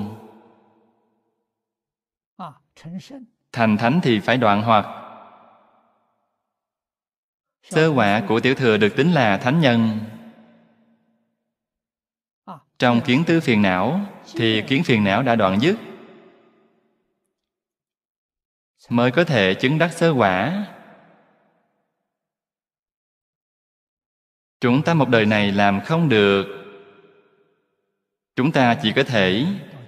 Thành thánh thì phải đoạn hoặc. Sơ quả của tiểu thừa được tính là thánh nhân. Trong kiến tư phiền não Thì kiến phiền não đã đoạn dứt Mới có thể chứng đắc sơ quả Chúng ta một đời này làm không được Chúng ta chỉ có thể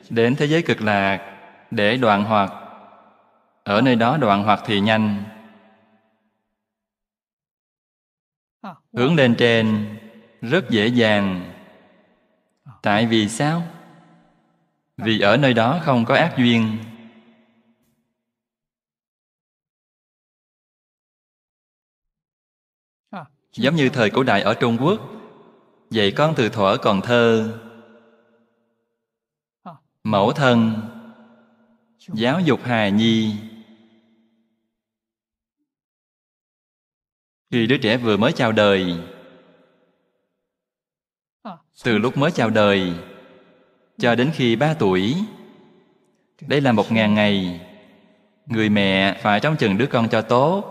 Đến thế giới cực lạc Để đoạn hoặc Ở nơi đó đoạn hoặc thì nhanh Hướng lên trên Rất dễ dàng tại vì sao vì ở nơi đó không có ác duyên
giống như thời
cổ đại
ở trung quốc dạy con từ thuở còn thơ mẫu thân giáo dục hài nhi khi đứa trẻ vừa mới chào đời từ lúc mới chào đời cho đến khi ba tuổi đây là một ngàn ngày người mẹ phải trông chừng đứa con cho tốt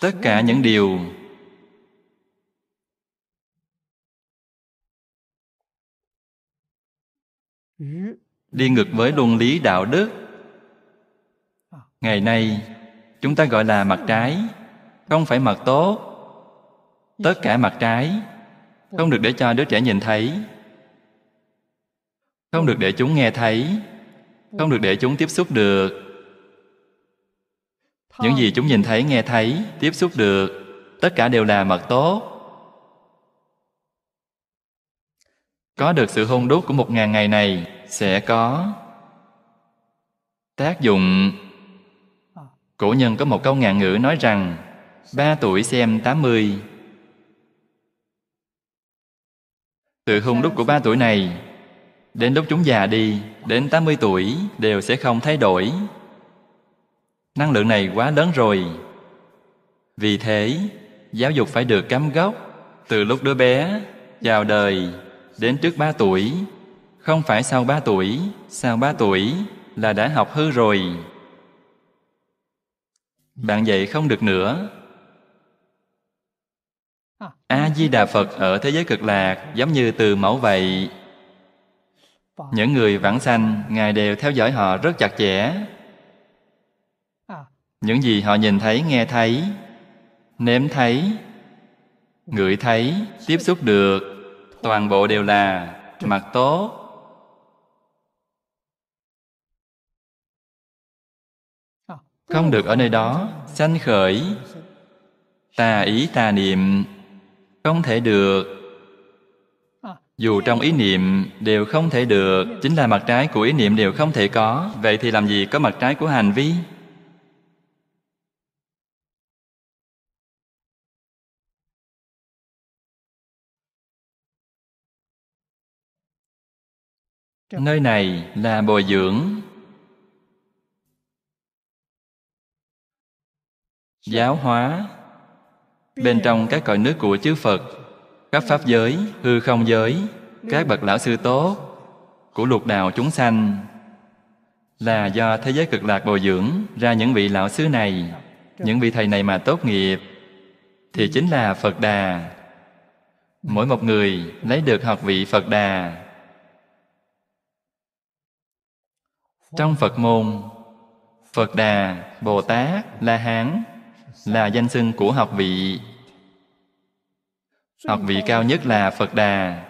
tất cả những điều đi ngược với luân lý đạo đức ngày nay chúng ta gọi là mặt trái không phải mặt tốt tất cả mặt trái không được để cho đứa trẻ nhìn thấy không được để chúng nghe thấy không được để chúng tiếp xúc được những gì chúng nhìn thấy nghe thấy tiếp xúc được tất cả đều là mặt tốt có được sự hôn đúc của một ngàn ngày này sẽ có tác dụng cổ nhân có một câu ngạn ngữ nói rằng ba tuổi xem tám mươi Từ hung đúc của ba tuổi này Đến lúc chúng già đi Đến 80 tuổi đều sẽ không thay đổi Năng lượng này quá lớn rồi Vì thế Giáo dục phải được cắm gốc Từ lúc đứa bé Chào đời Đến trước 3 tuổi Không phải sau 3 tuổi Sau 3 tuổi là đã học hư rồi Bạn vậy không được nữa A-di-đà Phật ở thế giới cực lạc giống như từ mẫu vậy. Những người vãng sanh, Ngài đều theo dõi họ rất chặt chẽ. Những gì họ nhìn thấy, nghe thấy, nếm thấy, ngửi thấy, tiếp xúc được, toàn bộ đều là mặt tốt. Không được ở nơi đó, sanh khởi, tà ý tà niệm, không thể được à, dù trong ý niệm đều không thể được chính là mặt trái của ý niệm đều không thể có vậy thì làm gì có mặt trái của hành vi
nơi này là bồi dưỡng
giáo hóa Bên trong các cõi nước của chư Phật các Pháp giới, hư không giới Các bậc lão sư tốt Của lục đạo chúng sanh Là do thế giới cực lạc bồi dưỡng Ra những vị lão sư này Những vị thầy này mà tốt nghiệp Thì chính là Phật Đà Mỗi một người lấy được học vị Phật Đà Trong Phật môn Phật Đà, Bồ Tát, La Hán là danh xưng của học vị học vị cao nhất là phật đà dạ.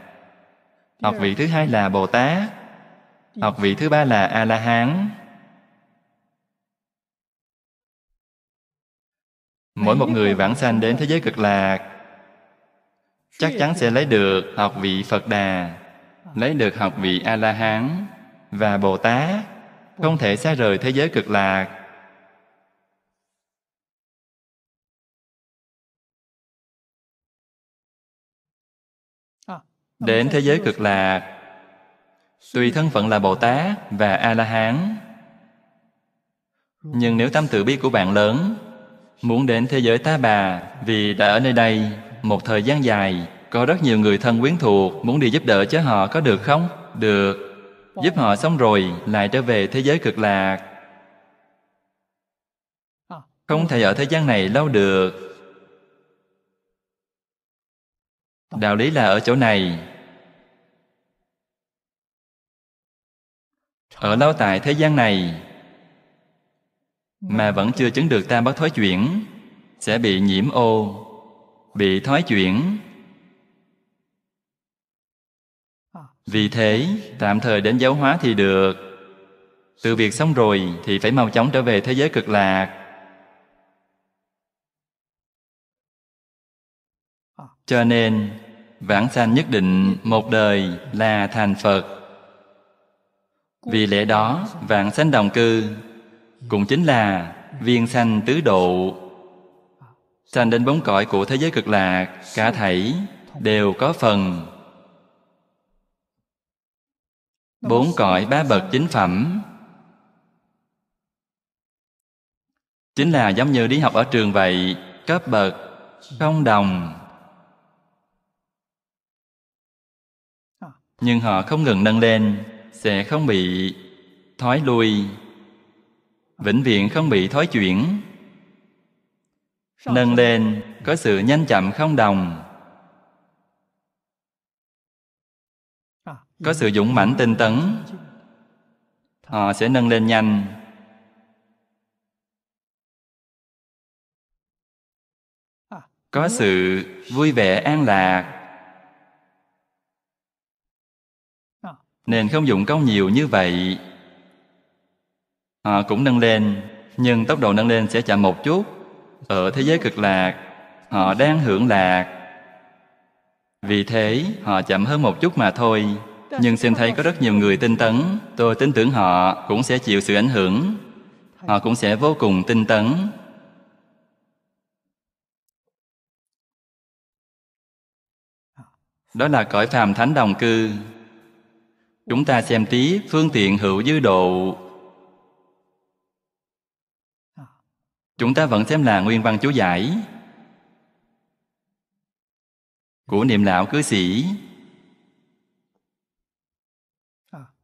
học vị thứ hai là bồ tát dạ. học vị thứ ba là a la hán mỗi một người vãng sanh đến thế giới cực lạc chắc chắn sẽ lấy được học vị phật đà dạ. lấy được học vị a la hán và bồ tát không thể xa rời thế giới cực lạc
Đến thế giới cực lạc
Tùy thân phận là Bồ Tát và A-la-hán Nhưng nếu tâm tự bi của bạn lớn Muốn đến thế giới ta bà Vì đã ở nơi đây một thời gian dài Có rất nhiều người thân quyến thuộc Muốn đi giúp đỡ cho họ có được không? Được Giúp họ xong rồi lại trở về thế giới cực lạc Không thể ở thế gian này lâu được đạo lý là ở chỗ này ở lâu tại thế gian này mà vẫn chưa chứng được tam bất thói chuyển sẽ bị nhiễm ô bị thói chuyển vì thế tạm thời đến giáo hóa thì được từ việc xong rồi thì phải mau chóng trở về thế giới cực lạc Cho nên, vãng sanh nhất định một đời là thành Phật. Vì lẽ đó, vãng sanh đồng cư cũng chính là viên sanh tứ độ. Sanh đến bốn cõi của thế giới cực lạc, cả thảy đều có phần. Bốn cõi ba bậc chính phẩm Chính là giống như đi học ở trường vậy Cấp bậc không đồng nhưng họ không ngừng nâng lên sẽ không bị thói lui vĩnh viễn không bị thói chuyển nâng lên có sự nhanh chậm không đồng có sự dũng mãnh tinh tấn họ sẽ nâng lên nhanh có sự vui vẻ an lạc nên không dụng công nhiều như vậy. Họ à, cũng nâng lên, nhưng tốc độ nâng lên sẽ chậm một chút. Ở thế giới cực lạc, họ đang hưởng lạc. Vì thế, họ chậm hơn một chút mà thôi. Nhưng xem thấy có rất nhiều người tinh tấn, tôi tin tưởng họ cũng sẽ chịu sự ảnh hưởng. Họ cũng sẽ vô cùng tinh tấn, đó là cõi phàm thánh đồng cư Chúng ta xem tí phương tiện hữu dư độ Chúng ta vẫn xem là nguyên văn chú giải Của niệm lão cư sĩ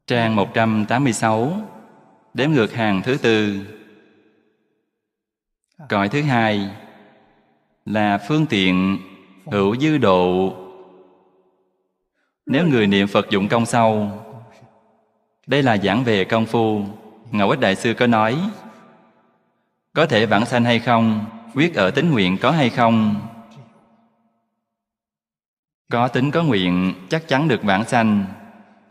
Trang 186 Đếm ngược hàng thứ tư Cõi thứ hai Là phương tiện hữu dư độ Nếu người niệm Phật dụng công sâu đây là giảng về công phu. Ngẫu Ích Đại Sư có nói, có thể vãng sanh hay không, quyết ở tính nguyện có hay không. Có tính có nguyện, chắc chắn được vãng sanh.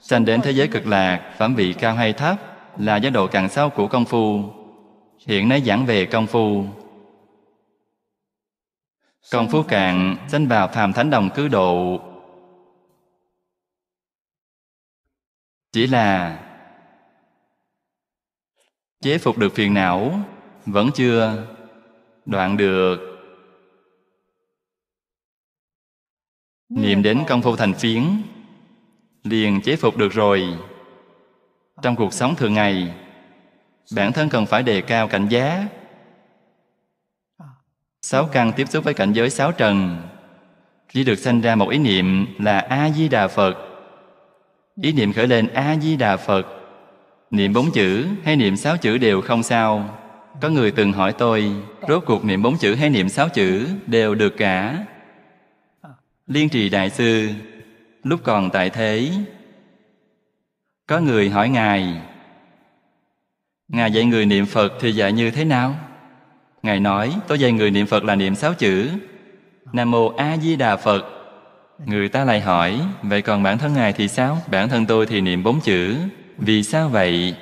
Sanh đến thế giới cực lạc, phẩm vị cao hay thấp, là giá độ càng sâu của công phu. Hiện nay giảng về công phu. Công phu cạn, sanh vào phàm thánh đồng cứ độ, chỉ là chế phục được phiền não vẫn chưa đoạn được niệm đến công phu thành phiến liền chế phục được rồi trong cuộc sống thường ngày bản thân cần phải đề cao cảnh giác sáu căn tiếp xúc với cảnh giới sáu trần chỉ được sanh ra một ý niệm là a di đà phật ý niệm khởi lên a di đà phật Niệm bốn chữ hay niệm sáu chữ đều không sao Có người từng hỏi tôi Rốt cuộc niệm bốn chữ hay niệm sáu chữ đều được cả Liên trì Đại Sư Lúc còn tại thế Có người hỏi Ngài Ngài dạy người niệm Phật thì dạy như thế nào? Ngài nói tôi dạy người niệm Phật là niệm sáu chữ Nam Mô A Di Đà Phật Người ta lại hỏi Vậy còn bản thân Ngài thì sao? Bản thân tôi thì niệm bốn chữ vì sao vậy?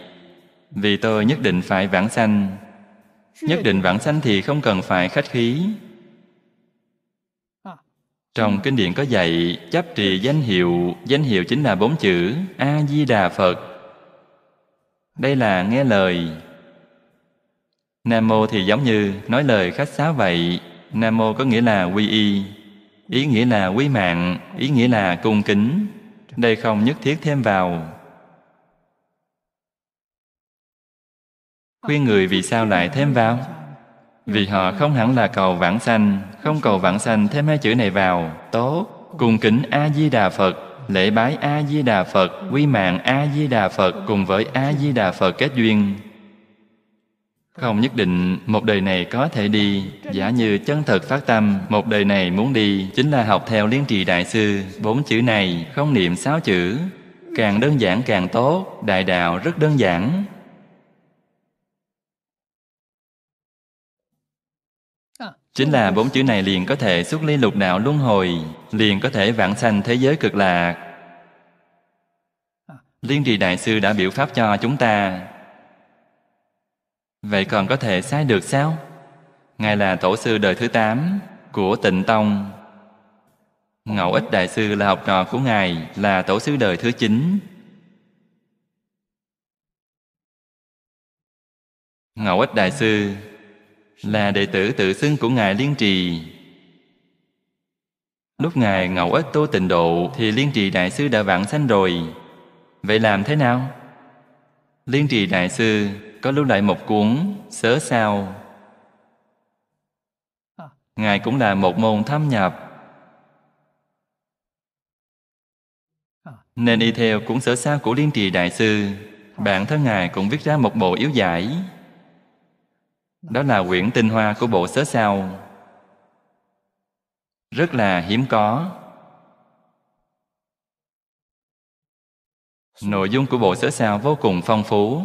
Vì tôi nhất định phải vãng sanh. Nhất định vãng sanh thì không cần phải khách khí. Trong kinh điển có dạy, chấp trì danh hiệu, danh hiệu chính là bốn chữ A-di-đà Phật. Đây là nghe lời. Nam mô thì giống như nói lời khách sáo vậy. Nam mô có nghĩa là quy y, ý nghĩa là quý mạng, ý nghĩa là cung kính. Đây không nhất thiết thêm vào. khuyên người vì sao lại thêm vào vì họ không hẳn là cầu vãng sanh không cầu vãng sanh thêm hai chữ này vào tốt cùng kính a di đà phật lễ bái a di đà phật quy mạng a di đà phật cùng với a di đà phật kết duyên không nhất định một đời này có thể đi giả như chân thật phát tâm một đời này muốn đi chính là học theo liên trì đại sư bốn chữ này không niệm sáu chữ càng đơn giản càng tốt đại đạo rất đơn giản Chính là bốn chữ này liền có thể xuất ly lục đạo luân hồi, liền có thể vãng sanh thế giới cực lạc. Liên trì Đại Sư đã biểu pháp cho chúng ta. Vậy còn có thể sai được sao? Ngài là tổ sư đời thứ tám của tịnh Tông. Ngẫu Ích Đại Sư là học trò của Ngài, là tổ sư đời thứ chín Ngẫu Ích Đại Sư là đệ tử tự xưng của Ngài Liên Trì. Lúc Ngài ngẫu ích tu tịnh độ thì Liên Trì Đại Sư đã vãng sanh rồi. Vậy làm thế nào? Liên Trì Đại Sư có lưu lại một cuốn Sớ Sao. Ngài cũng là một môn thâm nhập. Nên y theo cuốn Sớ Sao của Liên Trì Đại Sư, bản thân Ngài cũng viết ra một bộ yếu giải đó là quyển tinh hoa của bộ xớ sao Rất là hiếm có Nội dung của bộ xớ sao vô cùng phong phú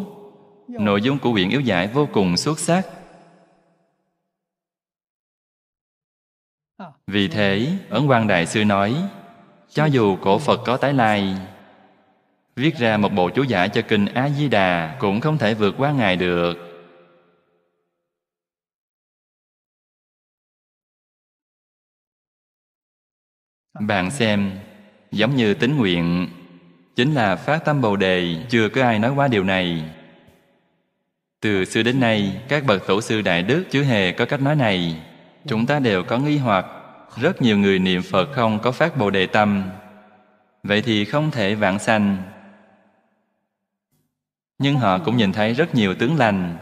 Nội dung của quyển yếu giải vô cùng xuất sắc Vì thế, Ấn Quang Đại Sư nói Cho dù cổ Phật có tái lai Viết ra một bộ chú giải cho Kinh A-di-đà Cũng không thể vượt qua Ngài được Bạn xem, giống như tính nguyện, chính là phát tâm Bồ Đề, chưa có ai nói qua điều này. Từ xưa đến nay, các bậc tổ sư Đại Đức chưa hề có cách nói này. Chúng ta đều có nghi hoặc, rất nhiều người niệm Phật không có phát Bồ Đề tâm. Vậy thì không thể vạn sanh. Nhưng họ cũng nhìn thấy rất nhiều tướng lành,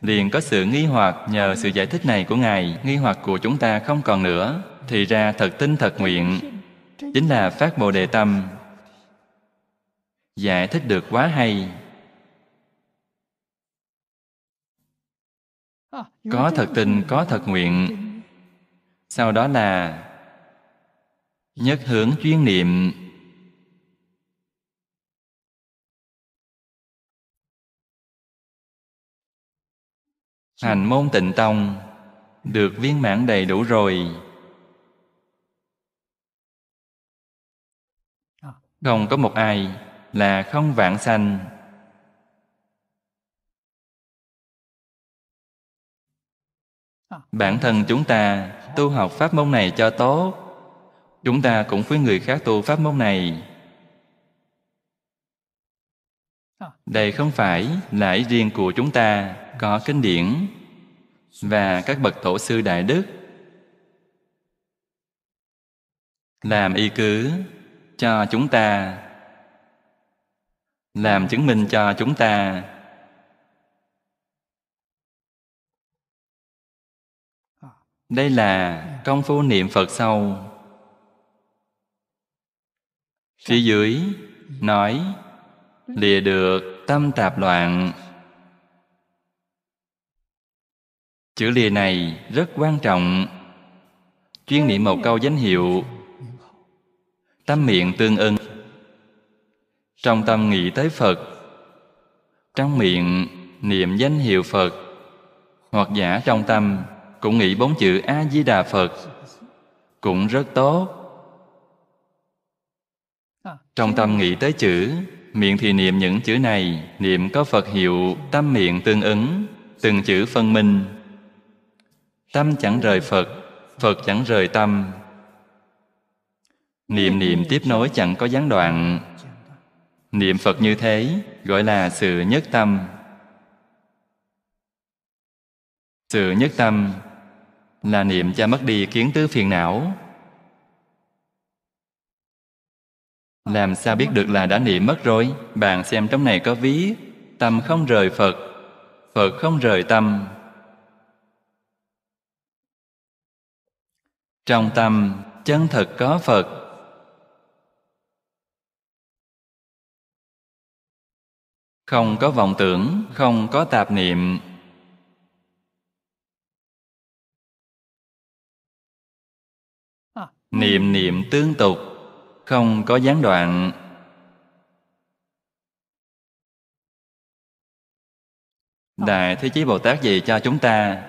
liền có sự nghi hoặc nhờ sự giải thích này của Ngài, nghi hoặc của chúng ta không còn nữa thì ra thật tính thật nguyện chính là phát bồ đề tâm giải thích được quá hay
có thật tình có
thật nguyện sau đó là nhất hướng chuyên niệm hành môn tịnh tông được viên mãn đầy đủ rồi Không có một ai
là không vạn sanh.
Bản thân chúng ta tu học pháp môn này cho tốt, chúng ta cũng với người khác tu pháp môn này. Đây không phải lãi riêng của chúng ta có kinh điển và các bậc tổ sư đại đức làm y cứ cho chúng ta làm chứng minh cho chúng ta đây là công phu niệm phật sâu phía dưới nói lìa được tâm tạp loạn chữ lìa này rất quan trọng chuyên niệm một câu danh hiệu tâm miệng tương ưng Trong tâm nghĩ tới Phật Trong miệng niệm danh hiệu Phật Hoặc giả trong tâm cũng nghĩ bốn chữ A-di-đà Phật Cũng rất tốt Trong tâm nghĩ tới chữ Miệng thì niệm những chữ này Niệm có Phật hiệu tâm miệng tương ứng Từng chữ phân minh Tâm chẳng rời Phật Phật chẳng rời tâm niệm niệm tiếp nối chẳng có gián đoạn niệm phật như thế gọi là sự nhất tâm sự nhất tâm là niệm cho mất đi kiến tứ phiền não làm sao biết được là đã niệm mất rồi bạn xem trong này có ví tâm không rời phật phật không rời tâm trong tâm
chân thật có phật không có vọng tưởng, không có tạp niệm. Niệm niệm tương tục, không có gián đoạn.
Đại Thế Chí Bồ Tát dạy cho chúng ta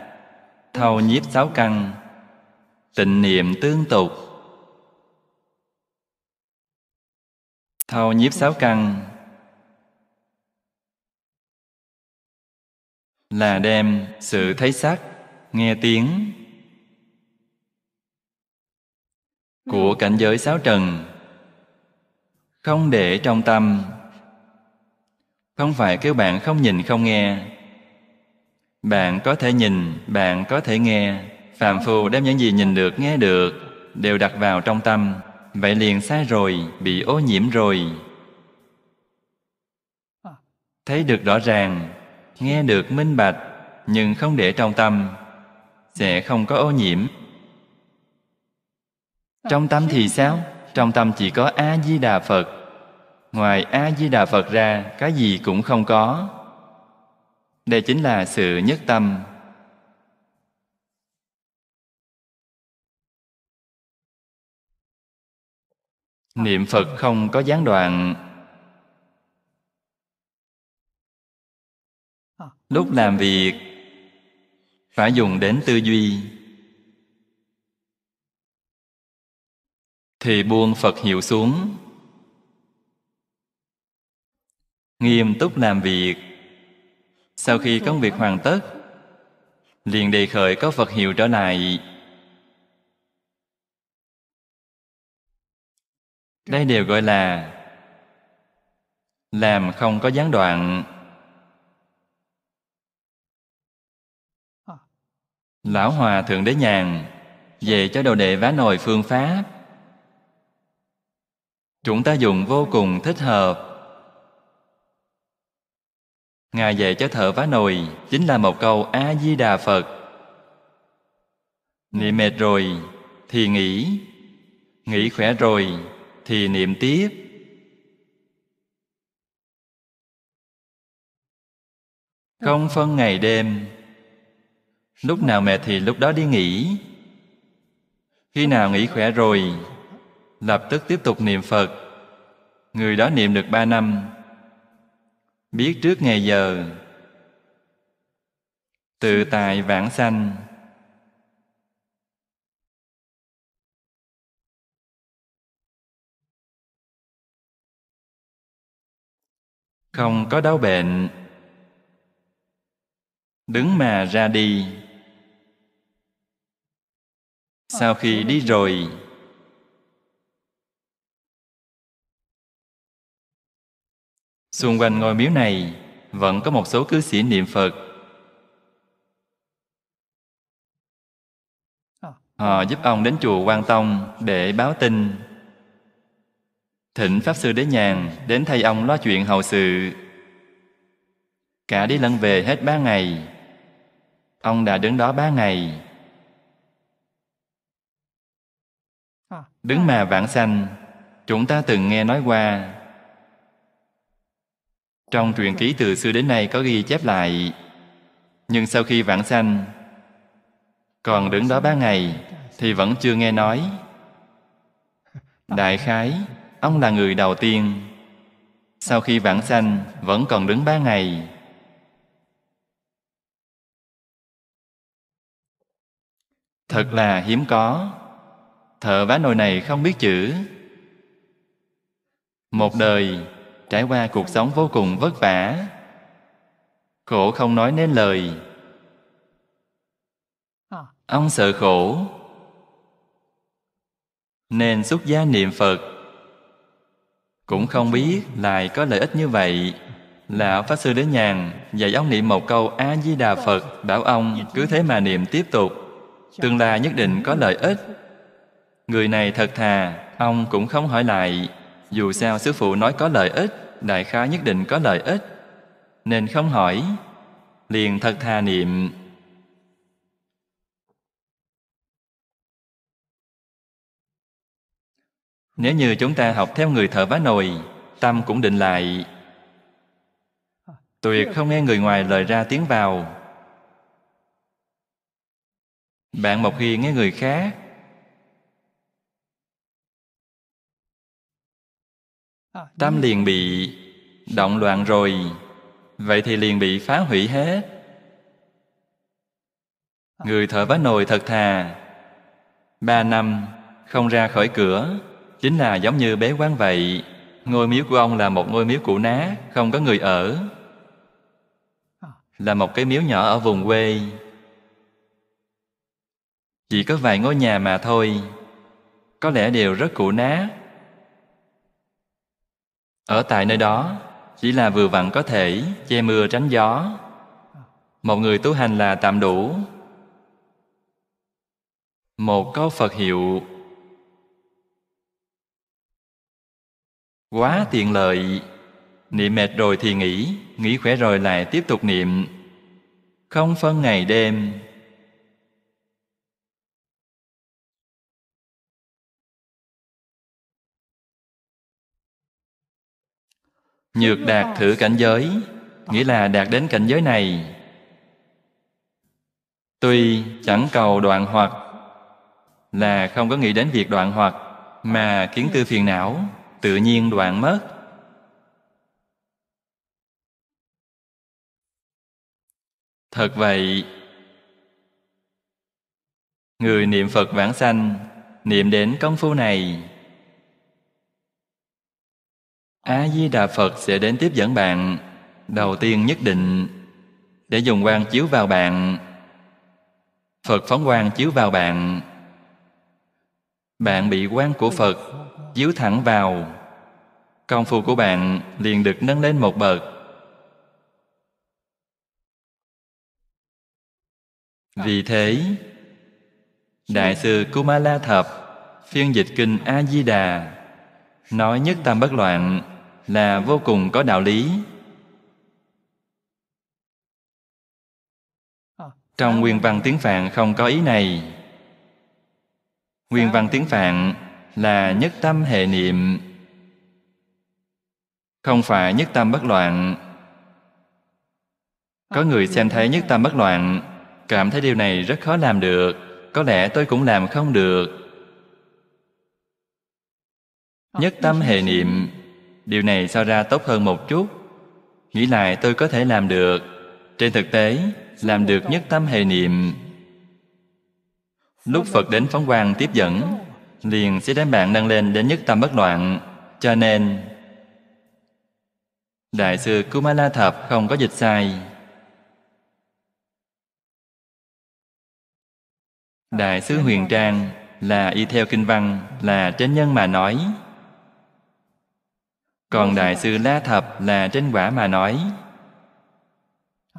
thâu nhiếp sáu căn, tịnh niệm tương tục. Thâu nhiếp sáu căn
là đem
sự thấy sắc nghe tiếng của cảnh giới sáu trần không để trong tâm không phải kêu bạn không nhìn không nghe bạn có thể nhìn bạn có thể nghe Phạm phù đem những gì nhìn được nghe được đều đặt vào trong tâm vậy liền sai rồi bị ô nhiễm rồi thấy được rõ ràng nghe được minh bạch nhưng không để trong tâm sẽ không có ô nhiễm trong tâm thì sao trong tâm chỉ có a di đà phật ngoài a di đà phật ra cái gì cũng không có đây chính là sự nhất tâm
niệm phật không có gián đoạn lúc làm việc
phải dùng đến tư duy thì buông phật hiệu xuống nghiêm túc làm việc sau khi công việc hoàn tất liền đề khởi có phật hiệu trở lại đây đều gọi là làm không có gián đoạn Lão Hòa Thượng Đế Nhàn Về cho đầu đệ vá nồi phương pháp Chúng ta dùng vô cùng thích hợp Ngài về cho thợ vá nồi Chính là một câu A-di-đà Phật Niệm mệt rồi thì nghỉ Nghỉ khỏe rồi thì niệm tiếp
công phân ngày đêm
Lúc nào mệt thì lúc đó đi nghỉ Khi nào nghỉ khỏe rồi Lập tức tiếp tục niệm Phật Người đó niệm được ba năm Biết trước ngày giờ Tự tài vãng sanh Không có đau bệnh Đứng mà ra đi sau khi đi rồi xung quanh ngôi miếu này vẫn có một số cư sĩ niệm phật họ giúp ông đến chùa quan tông để báo tin thỉnh pháp sư đế nhàn đến thay ông lo chuyện hậu sự cả đi lẫn về hết ba ngày ông đã đứng đó ba ngày Đứng mà vãng sanh Chúng ta từng nghe nói qua Trong truyền ký từ xưa đến nay có ghi chép lại Nhưng sau khi vãng sanh Còn đứng đó ba ngày Thì vẫn chưa nghe nói Đại khái Ông là người đầu tiên Sau khi vãng sanh Vẫn còn đứng ba ngày Thật là hiếm có thợ vá nồi này không biết chữ một đời trải qua cuộc sống vô cùng vất vả khổ không nói nên lời ông sợ khổ nên xuất gia niệm phật cũng không biết lại có lợi ích như vậy Lão Pháp Sư Đến Nhàn dạy ông niệm một câu A-di-đà Phật Bảo ông cứ thế mà niệm tiếp tục Tương lai nhất định có lợi ích Người này thật thà, ông cũng không hỏi lại. Dù sao sư phụ nói có lợi ích, đại khái nhất định có lợi ích. Nên không hỏi, liền thật thà niệm. Nếu như chúng ta học theo người thợ vá nồi, tâm cũng định lại. Tuyệt không nghe người ngoài lời ra tiếng vào. Bạn một khi nghe người khác
À, tâm liền
bị động loạn rồi vậy thì liền bị phá hủy hết à. người thợ vá nồi thật thà ba năm không ra khỏi cửa chính là giống như bé quán vậy ngôi miếu của ông là một ngôi miếu cũ nát, không có người ở à. là một cái miếu nhỏ ở vùng quê chỉ có vài ngôi nhà mà thôi có lẽ đều rất cũ nát. Ở tại nơi đó chỉ là vừa vặn có thể che mưa tránh gió. Một người tu hành là tạm đủ. Một câu Phật hiệu quá tiện lợi niệm mệt rồi thì nghỉ nghỉ khỏe rồi lại tiếp tục niệm không phân ngày đêm Nhược đạt thử cảnh giới Nghĩa là đạt đến cảnh giới này Tuy chẳng cầu đoạn hoặc Là không có nghĩ đến việc đoạn hoặc Mà kiến tư phiền não Tự nhiên đoạn mất Thật vậy Người niệm Phật vãng sanh Niệm đến công phu này A-di-đà Phật sẽ đến tiếp dẫn bạn Đầu tiên nhất định Để dùng quang chiếu vào bạn Phật phóng quang chiếu vào bạn Bạn bị quang của Phật Chiếu thẳng vào Công phu của bạn liền được nâng lên một bậc Vì thế Đại sư Kumala Thập Phiên dịch kinh A-di-đà Nói nhất tam bất loạn là vô cùng có đạo lý trong nguyên văn tiếng phạn không có ý này nguyên văn tiếng phạn là nhất tâm hệ niệm không phải nhất tâm bất loạn có người xem thấy nhất tâm bất loạn cảm thấy điều này rất khó làm được có lẽ tôi cũng làm không được nhất tâm hệ niệm Điều này so ra tốt hơn một chút. Nghĩ lại tôi có thể làm được. Trên thực tế, làm được nhất tâm hệ niệm. Lúc Phật đến phóng quang tiếp dẫn, liền sẽ đến bạn nâng lên đến nhất tâm bất loạn. Cho nên, Đại sư Kumala Thập không có dịch sai. Đại sư Huyền Trang là y theo kinh văn, là trên nhân mà nói, còn Đại sư La Thập là trên quả mà nói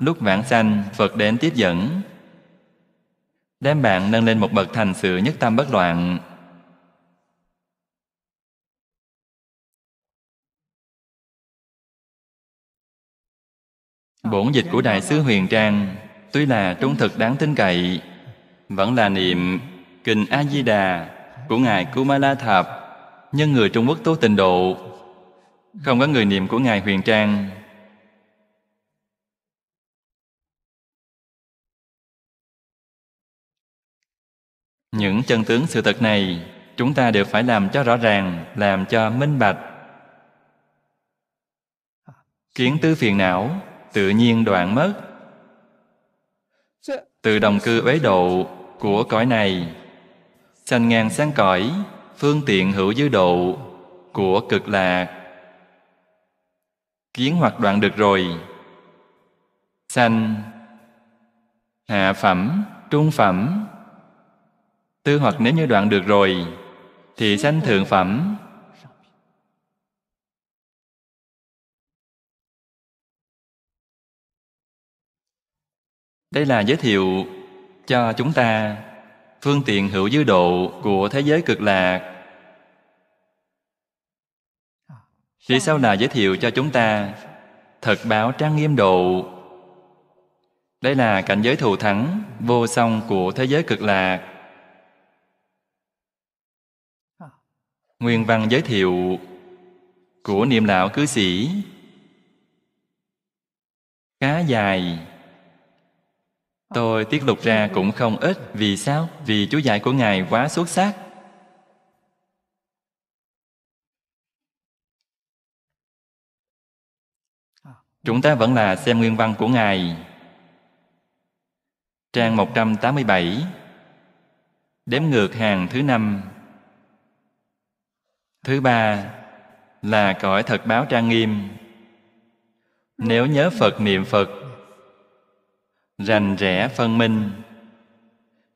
Lúc vãng sanh Phật đến tiếp dẫn Đem bạn nâng lên một bậc thành sự nhất tâm bất loạn Bổn dịch của Đại sứ Huyền Trang Tuy là trung thực đáng tin cậy Vẫn là niệm Kinh A-di-đà Của Ngài Kumala Thập Nhân người Trung Quốc tố tình độ không có người niệm của Ngài Huyền Trang Những chân tướng sự thật này Chúng ta đều phải làm cho rõ ràng Làm cho minh bạch Kiến tư phiền não Tự nhiên đoạn mất Từ đồng cư uế độ Của cõi này Sanh ngang sáng cõi Phương tiện hữu dư độ Của cực lạc kiến hoặc đoạn được rồi sanh hạ phẩm trung phẩm tư hoặc nếu như đoạn được rồi thì sanh thượng phẩm
đây là giới thiệu
cho chúng ta phương tiện hữu dư độ của thế giới cực lạc Sĩ Sao là giới thiệu cho chúng ta Thật báo trang nghiêm độ Đây là cảnh giới thù thắng Vô song của thế giới cực lạc Nguyên văn giới thiệu Của niệm lão cư sĩ Khá dài Tôi tiết lục ra cũng không ít Vì sao? Vì chú giải của Ngài quá xuất sắc Chúng ta vẫn là xem nguyên văn của Ngài Trang 187 Đếm ngược hàng thứ năm Thứ ba là cõi thật báo trang nghiêm Nếu nhớ Phật niệm Phật Rành rẽ phân minh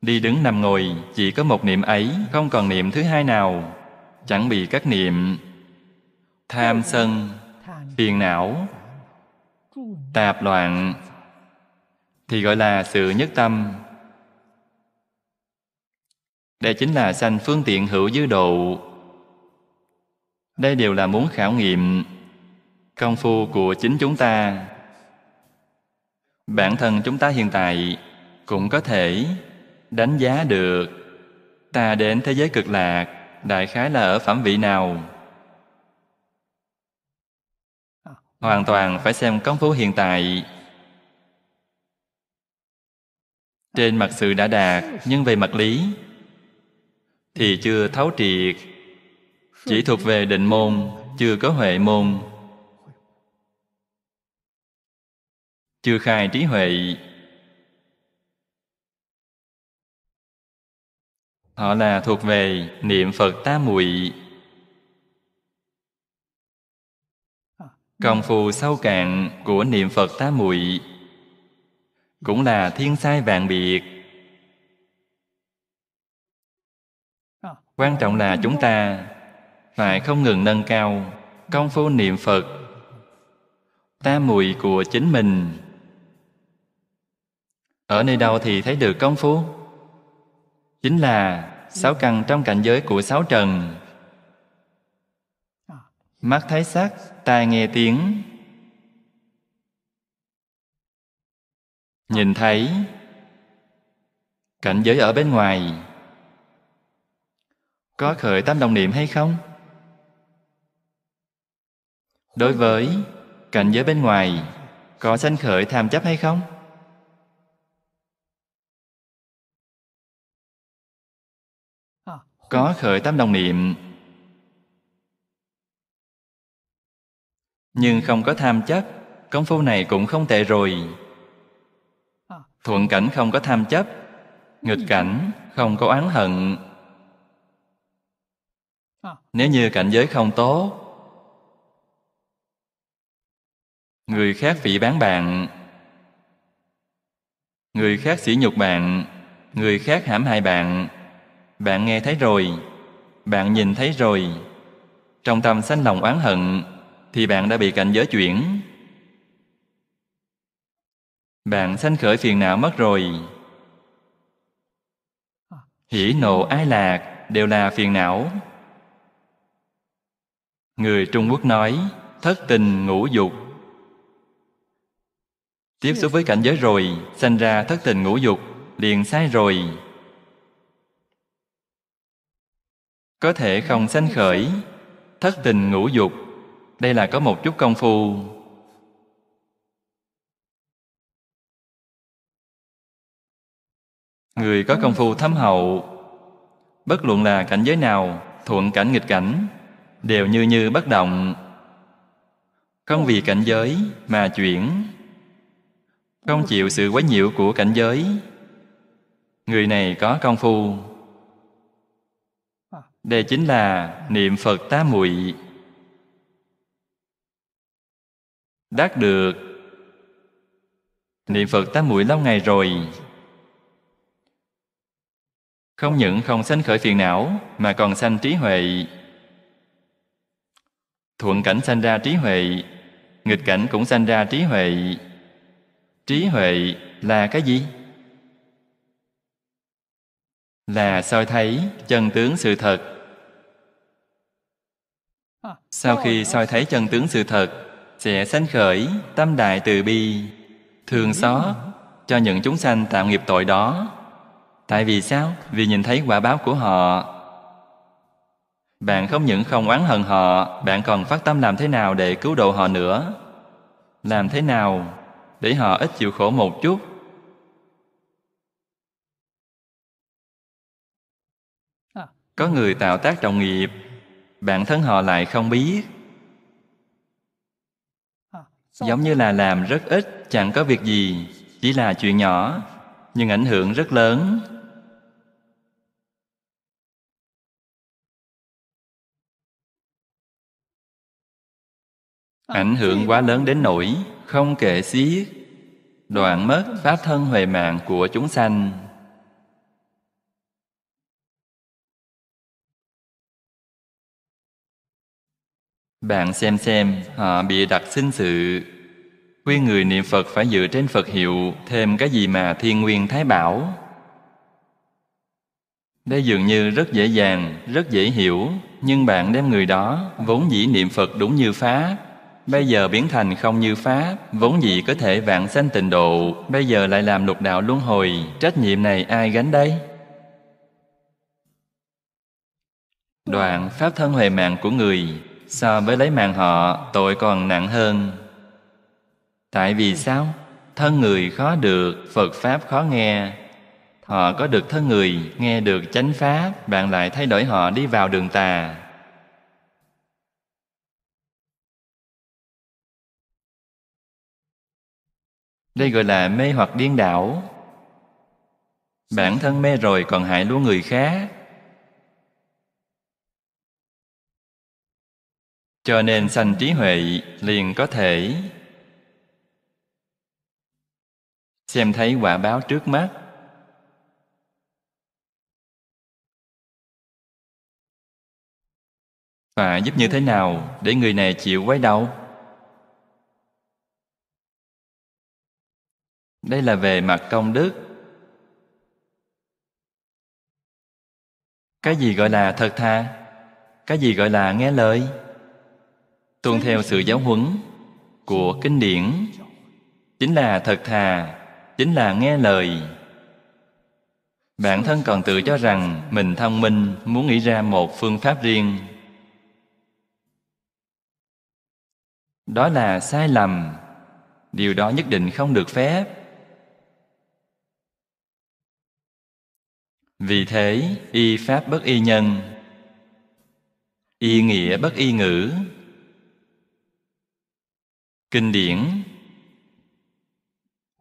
Đi đứng nằm ngồi chỉ có một niệm ấy Không còn niệm thứ hai nào Chẳng bị các niệm Tham sân, phiền não tạp loạn thì gọi là sự nhất tâm đây chính là sanh phương tiện hữu dư độ đây đều là muốn khảo nghiệm công phu của chính chúng ta bản thân chúng ta hiện tại cũng có thể đánh giá được ta đến thế giới cực lạc đại khái là ở phẩm vị nào hoàn toàn phải xem công phu hiện tại trên mặt sự đã đạt nhưng về mặt lý thì chưa thấu triệt chỉ thuộc về định môn chưa có huệ môn chưa khai trí huệ
họ là thuộc về niệm phật
tam muội Công phu sâu cạn của niệm Phật tá muội cũng là thiên sai vạn biệt. Quan trọng là chúng ta phải không ngừng nâng cao công phu niệm Phật tá muội của chính mình. Ở nơi đâu thì thấy được công phu? Chính là sáu căn trong cảnh giới của sáu trần mắt thấy sắc tai nghe tiếng nhìn thấy cảnh giới ở bên ngoài có khởi tám đồng niệm hay không đối với cảnh giới bên ngoài có sanh khởi tham chấp hay không
có khởi tám đồng
niệm nhưng không có tham chấp công phu này cũng không tệ rồi thuận cảnh không có tham chấp nghịch cảnh không có oán hận nếu như cảnh giới không tốt người khác phỉ bán bạn người khác sỉ nhục bạn người khác hãm hại bạn bạn nghe thấy rồi bạn nhìn thấy rồi trong tâm sanh lòng oán hận thì bạn đã bị cảnh giới chuyển. Bạn sanh khởi phiền não mất rồi. Hỉ nộ ái lạc đều là phiền não. Người Trung Quốc nói thất tình ngũ dục. Tiếp xúc với cảnh giới rồi, sanh ra thất tình ngũ dục, liền sai rồi. Có thể không sanh khởi, thất tình ngũ dục đây là có một chút công phu Người có công phu thâm hậu Bất luận là cảnh giới nào Thuận cảnh nghịch cảnh Đều như như bất động Không vì cảnh giới mà chuyển Không chịu sự quấy nhiễu của cảnh giới Người này có công phu Đây chính là niệm Phật tá muội đạt được niệm phật tám muội lâu ngày rồi không những không sanh khởi phiền não mà còn sanh trí huệ thuận cảnh sanh ra trí huệ nghịch cảnh cũng sanh ra trí huệ trí huệ là cái gì là soi thấy chân tướng sự thật sau khi soi thấy chân tướng sự thật sẽ sanh khởi tâm đại từ bi thường xót cho những chúng sanh tạo nghiệp tội đó tại vì sao vì nhìn thấy quả báo của họ bạn không những không oán hận họ bạn còn phát tâm làm thế nào để cứu độ họ nữa làm thế nào để họ ít chịu khổ một chút có người tạo tác đồng nghiệp bạn thân họ lại không biết giống như là làm rất ít chẳng có việc gì chỉ là chuyện nhỏ nhưng ảnh hưởng rất lớn
ảnh hưởng quá lớn
đến nỗi không kể xiết đoạn mất pháp thân huệ mạng của chúng sanh Bạn xem xem họ à, bị đặt sinh sự. quy người niệm Phật phải dựa trên Phật hiệu thêm cái gì mà thiên nguyên thái bảo. Đây dường như rất dễ dàng, rất dễ hiểu, nhưng bạn đem người đó vốn dĩ niệm Phật đúng như Pháp, bây giờ biến thành không như Pháp, vốn dĩ có thể vạn sanh tịnh độ, bây giờ lại làm lục đạo luân hồi, trách nhiệm này ai gánh đây? Đoạn Pháp thân huệ mạng của người so với lấy mạng họ tội còn nặng hơn tại vì sao thân người khó được phật pháp khó nghe họ có được thân người nghe được chánh pháp bạn lại thay đổi họ đi vào đường tà đây gọi là mê hoặc điên đảo bản thân mê rồi còn hại lúa người khác cho nên sanh trí huệ liền có thể xem thấy quả báo trước mắt
và giúp như thế nào để người này chịu quay đầu? đây là về mặt công đức
cái gì gọi là thật thà cái gì gọi là nghe lời tuân theo sự giáo huấn của kinh điển chính là thật thà chính là nghe lời bản thân còn tự cho rằng mình thông minh muốn nghĩ ra một phương pháp riêng đó là sai lầm điều đó nhất định không được phép vì thế y pháp bất y nhân y nghĩa bất y ngữ Kinh điển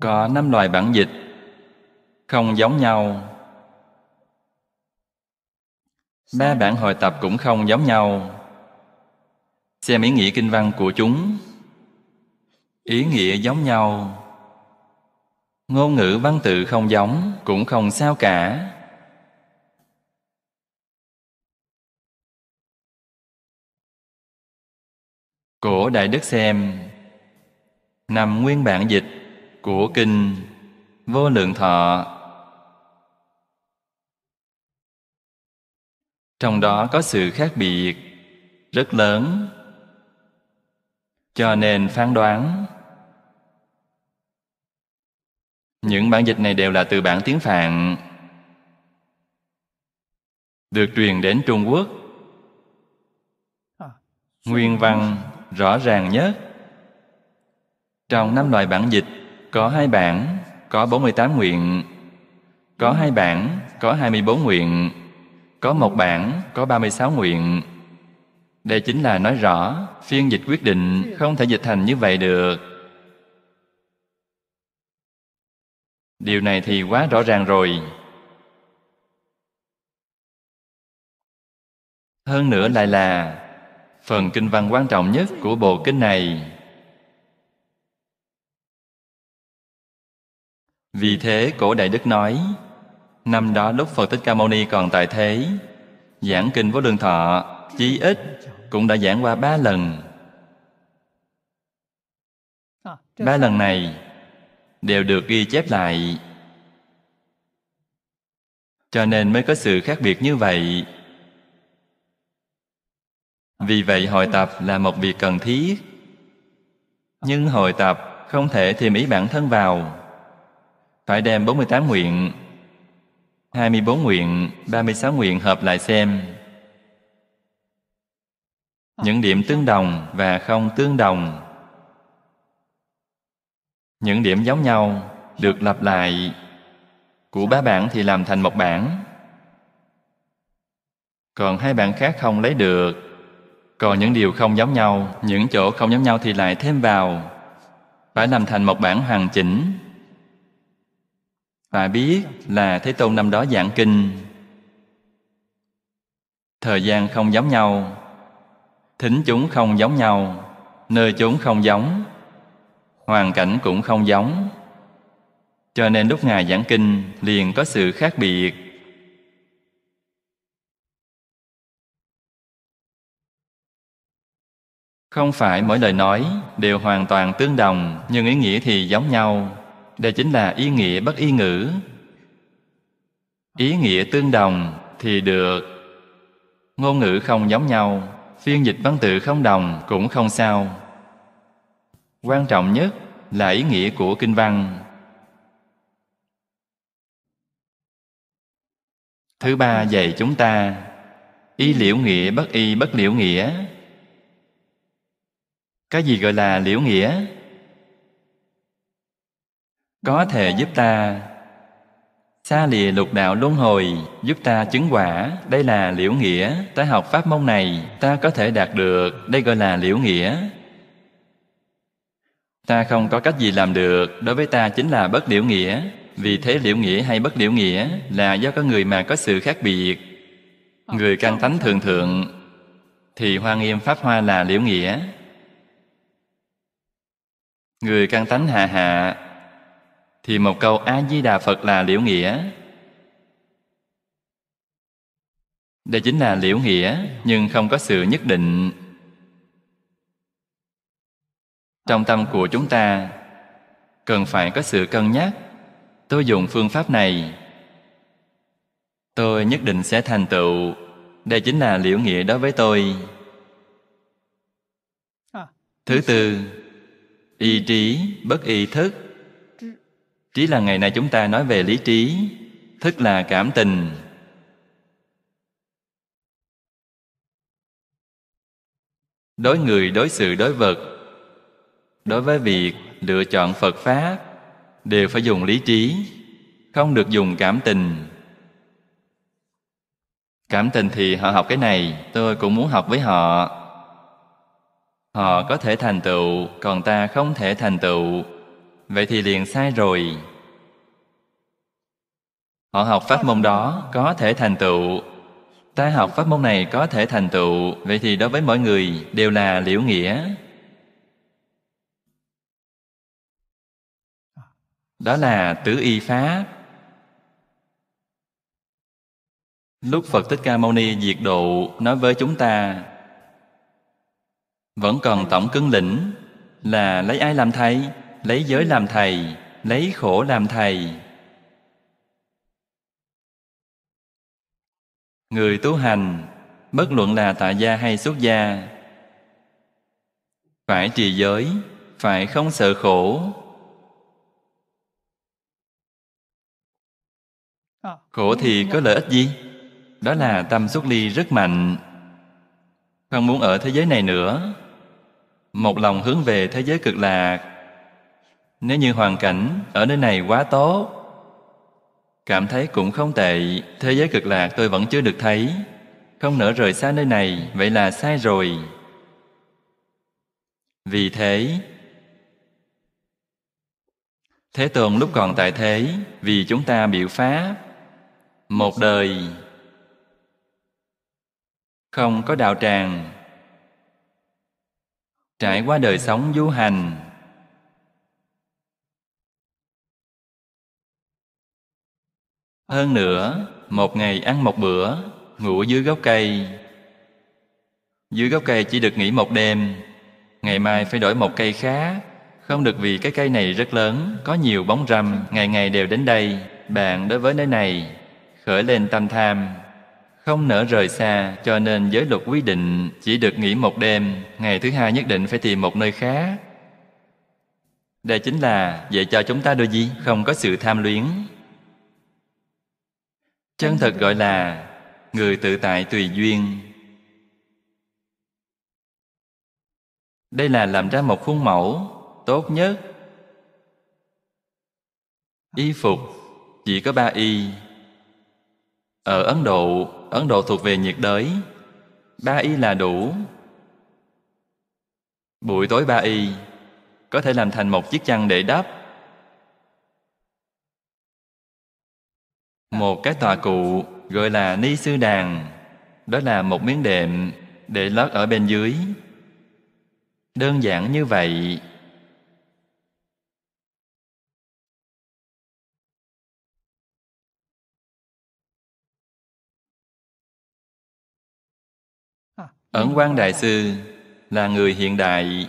Có năm loại bản dịch Không giống nhau Ba bản hồi tập cũng không giống nhau Xem ý nghĩa kinh văn của chúng Ý nghĩa giống nhau Ngôn ngữ văn tự không giống Cũng không sao cả
Cổ Đại Đức xem
nằm nguyên bản dịch của kinh Vô Lượng Thọ. Trong đó có sự khác biệt rất lớn. Cho nên phán đoán những bản dịch này đều là từ bản tiếng Phạn được truyền đến Trung Quốc. Nguyên văn rõ ràng nhất trong năm loại bản dịch, có hai bản, có 48 nguyện, có hai bản, có 24 nguyện, có một bản, có 36 nguyện. Đây chính là nói rõ, phiên dịch quyết định không thể dịch thành như vậy được. Điều này thì quá rõ ràng rồi. Hơn nữa lại là phần kinh văn quan trọng nhất của bộ kinh này Vì thế cổ đại đức nói Năm đó lúc Phật Thích Ca Mâu Ni còn tại thế Giảng kinh với đường thọ Chí ít cũng đã giảng qua ba lần Ba lần này đều được ghi chép lại Cho nên mới có sự khác biệt như vậy Vì vậy hội tập là một việc cần thiết Nhưng hội tập không thể thêm ý bản thân vào phải đem 48 nguyện 24 nguyện 36 nguyện hợp lại xem những điểm tương đồng và không tương đồng những điểm giống nhau được lặp lại của ba bản thì làm thành một bản còn hai bản khác không lấy được còn những điều không giống nhau những chỗ không giống nhau thì lại thêm vào phải làm thành một bản hoàn chỉnh phải biết là Thế Tôn năm đó giảng kinh Thời gian không giống nhau Thính chúng không giống nhau Nơi chúng không giống Hoàn cảnh cũng không giống Cho nên lúc Ngài giảng kinh liền có sự khác biệt Không phải mỗi lời nói đều hoàn toàn tương đồng Nhưng ý nghĩa thì giống nhau đây chính là ý nghĩa bất y ngữ ý nghĩa tương đồng thì được ngôn ngữ không giống nhau phiên dịch văn tự không đồng cũng không sao quan trọng nhất là ý nghĩa của kinh văn thứ ba dạy chúng ta y liễu nghĩa bất y bất liễu nghĩa cái gì gọi là liễu nghĩa có thể giúp ta xa lìa lục đạo luân hồi giúp ta chứng quả đây là liễu nghĩa ta học pháp môn này ta có thể đạt được đây gọi là liễu nghĩa ta không có cách gì làm được đối với ta chính là bất liễu nghĩa vì thế liễu nghĩa hay bất liễu nghĩa là do có người mà có sự khác biệt người căn tánh thường thượng thì hoa nghiêm pháp hoa là liễu nghĩa người căn tánh hạ hạ thì một câu A-di-đà Phật là liễu nghĩa. Đây chính là liễu nghĩa nhưng không có sự nhất định. Trong tâm của chúng ta cần phải có sự cân nhắc. Tôi dùng phương pháp này tôi nhất định sẽ thành tựu. Đây chính là liễu nghĩa đối với tôi. À. Thứ tư, ý trí bất ý thức Trí là ngày nay chúng ta nói về lý trí, thức là cảm tình. Đối người, đối sự, đối vật, đối với việc lựa chọn Phật Pháp đều phải dùng lý trí, không được dùng cảm tình. Cảm tình thì họ học cái này, tôi cũng muốn học với họ. Họ có thể thành tựu, còn ta không thể thành tựu vậy thì liền sai rồi họ học pháp môn đó có thể thành tựu ta học pháp môn này có thể thành tựu vậy thì đối với mọi người đều là liễu nghĩa đó là tứ y pháp lúc phật thích ca mâu ni diệt độ nói với chúng ta vẫn còn tổng cứng lĩnh là lấy ai làm thầy lấy giới làm thầy lấy khổ làm thầy người tu hành bất luận là tại gia hay xuất gia phải trì giới phải không sợ khổ khổ thì có lợi ích gì đó là tâm xuất ly rất mạnh không muốn ở thế giới này nữa một lòng hướng về thế giới cực lạc nếu như hoàn cảnh ở nơi này quá tốt, cảm thấy cũng không tệ, thế giới cực lạc tôi vẫn chưa được thấy, không nỡ rời xa nơi này, vậy là sai rồi. Vì thế, Thế Tôn lúc còn tại thế, vì chúng ta biểu pháp, một đời không có đạo tràng, trải qua đời sống du hành Hơn nữa, một ngày ăn một bữa, ngủ dưới gốc cây. Dưới gốc cây chỉ được nghỉ một đêm, ngày mai phải đổi một cây khác. Không được vì cái cây này rất lớn, có nhiều bóng râm, ngày ngày đều đến đây. Bạn đối với nơi này, khởi lên tâm tham, không nỡ rời xa cho nên giới luật quy định chỉ được nghỉ một đêm ngày thứ hai nhất định phải tìm một nơi khác đây chính là dạy cho chúng ta đôi gì không có sự tham luyến chân thật gọi là người tự tại tùy duyên đây là làm ra một khuôn mẫu tốt nhất y phục chỉ có ba y ở ấn độ ấn độ thuộc về nhiệt đới ba y là đủ buổi tối ba y có thể làm thành một chiếc chăn để đắp một cái tòa cụ gọi là ni sư đàn đó là một miếng đệm để lót ở bên dưới đơn giản như vậy ẩn quan đại sư là người hiện đại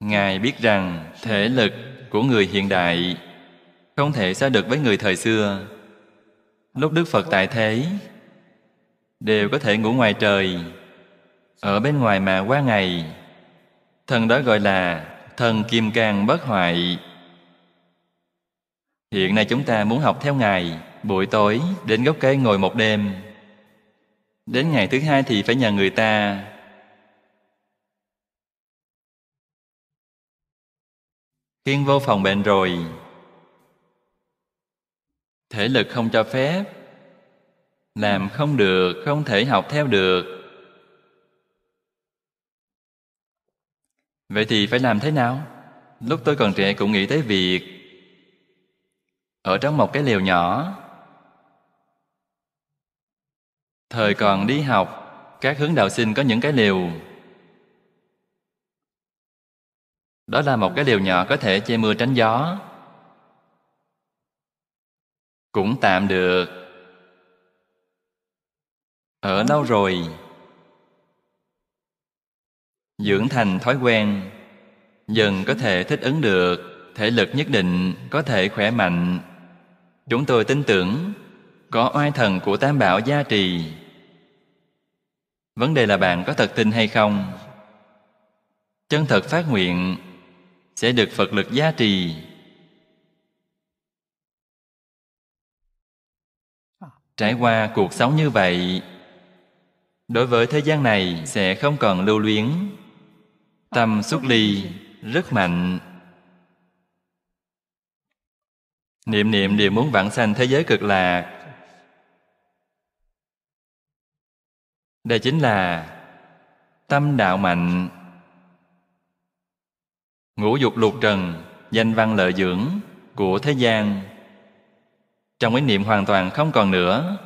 ngài biết rằng thể lực của người hiện đại không thể so được với người thời xưa lúc đức phật tại thế đều có thể ngủ ngoài trời ở bên ngoài mà qua ngày thần đó gọi là thần kim cang bất hoại hiện nay chúng ta muốn học theo ngày buổi tối đến gốc cây ngồi một đêm đến ngày thứ hai thì phải nhờ người ta khiên vô phòng bệnh rồi thể lực không cho phép làm không được không thể học theo được vậy thì phải làm thế nào lúc tôi còn trẻ cũng nghĩ tới việc ở trong một cái lều nhỏ thời còn đi học các hướng đạo sinh có những cái lều đó là một cái lều nhỏ có thể che mưa tránh gió cũng tạm được ở đâu rồi dưỡng thành thói quen dần có thể thích ứng được thể lực nhất định có thể khỏe mạnh chúng tôi tin tưởng có oai thần của tam bảo gia trì vấn đề là bạn có thật tin hay không chân thật phát nguyện sẽ được phật lực gia trì Trải qua cuộc sống như vậy, đối với thế gian này sẽ không còn lưu luyến. Tâm xuất ly rất mạnh. Niệm niệm đều muốn vãng sanh thế giới cực lạc. Đây chính là tâm đạo mạnh. Ngũ dục lục trần, danh văn lợi dưỡng của thế gian trong ý niệm hoàn toàn không còn nữa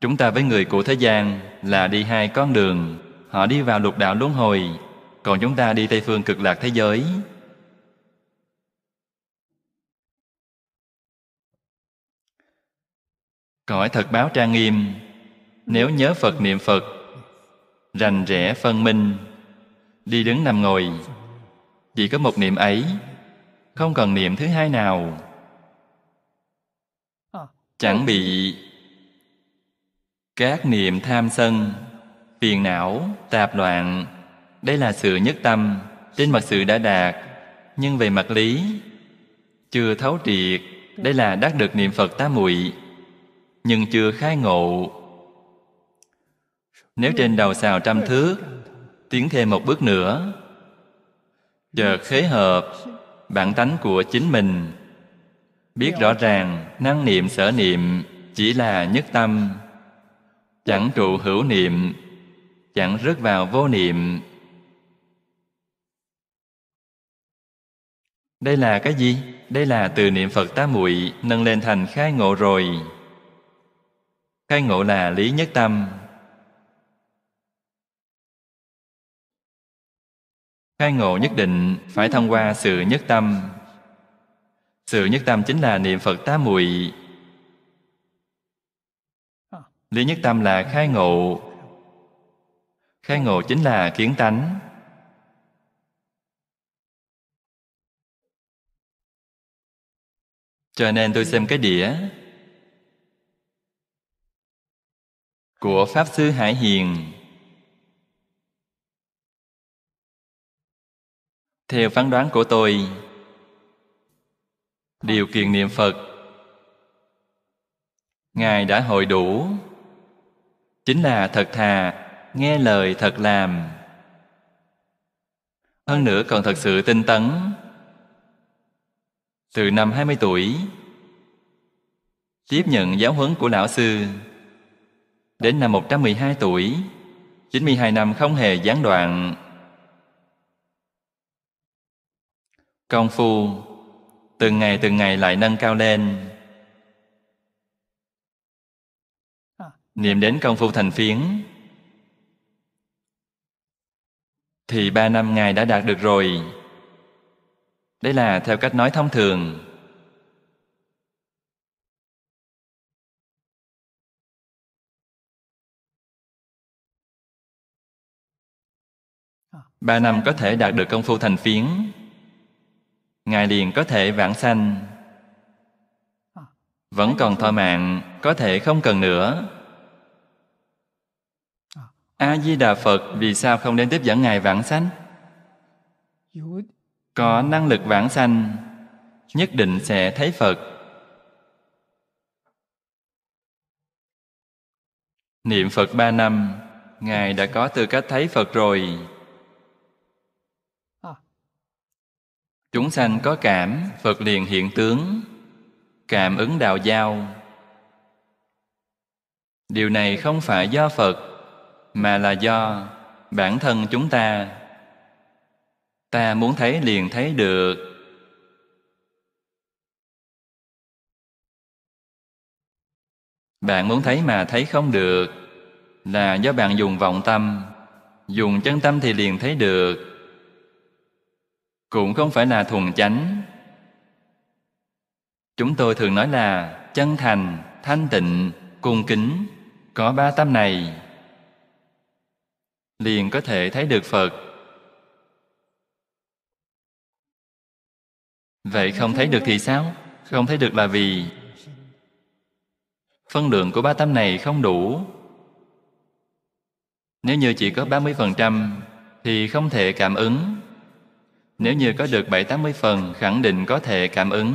Chúng ta với người của thế gian là đi hai con đường Họ đi vào lục đạo luân hồi Còn chúng ta đi Tây phương cực lạc thế giới Cõi thật báo trang nghiêm Nếu nhớ Phật niệm Phật Rành rẽ phân minh Đi đứng nằm ngồi chỉ có một niệm ấy Không cần niệm thứ hai nào à. Chẳng bị Các niệm tham sân Phiền não, tạp loạn Đây là sự nhất tâm Trên mặt sự đã đạt Nhưng về mặt lý Chưa thấu triệt Đây là đắc được niệm Phật tá muội Nhưng chưa khai ngộ Nếu trên đầu xào trăm thước Tiến thêm một bước nữa Giờ khế hợp bản tánh của chính mình Biết rõ ràng năng niệm sở niệm chỉ là nhất tâm Chẳng trụ hữu niệm Chẳng rớt vào vô niệm Đây là cái gì? Đây là từ niệm Phật tá muội nâng lên thành khai ngộ rồi. Khai ngộ là lý nhất tâm, Khai ngộ nhất định phải thông qua sự nhất tâm. Sự nhất tâm chính là niệm Phật tá muội. Lý nhất tâm là khai ngộ. Khai ngộ chính là kiến tánh.
Cho nên tôi xem cái đĩa của Pháp Sư Hải Hiền
Theo phán đoán của tôi Điều kiện niệm Phật Ngài đã hội đủ Chính là thật thà Nghe lời thật làm Hơn nữa còn thật sự tinh tấn Từ năm 20 tuổi Tiếp nhận giáo huấn của lão sư Đến năm 112 tuổi 92 năm không hề gián đoạn Công phu từng ngày từng ngày lại nâng cao lên. Niệm đến công phu thành phiến thì ba năm Ngài đã đạt được rồi. Đấy là theo cách nói thông thường. Ba năm có thể đạt được công phu thành phiến Ngài liền có thể vãng sanh Vẫn còn thọ mạng Có thể không cần nữa A-di-đà Phật Vì sao không đến tiếp dẫn Ngài vãng sanh Có năng lực vãng sanh Nhất định sẽ thấy Phật Niệm Phật ba năm Ngài đã có tư cách thấy Phật rồi Chúng sanh có cảm, Phật liền hiện tướng, cảm ứng đạo giao. Điều này không phải do Phật, mà là do bản thân chúng ta. Ta muốn thấy liền thấy được. Bạn muốn thấy mà thấy không được là do bạn dùng vọng tâm. Dùng chân tâm thì liền thấy được cũng không phải là thuần chánh chúng tôi thường nói là chân thành thanh tịnh cung kính có ba tâm này liền có thể thấy được phật vậy không thấy được thì sao không thấy được là vì phân lượng của ba tâm này không đủ nếu như chỉ có 30% thì không thể cảm ứng nếu như có được 7-80 phần, khẳng định có thể cảm ứng.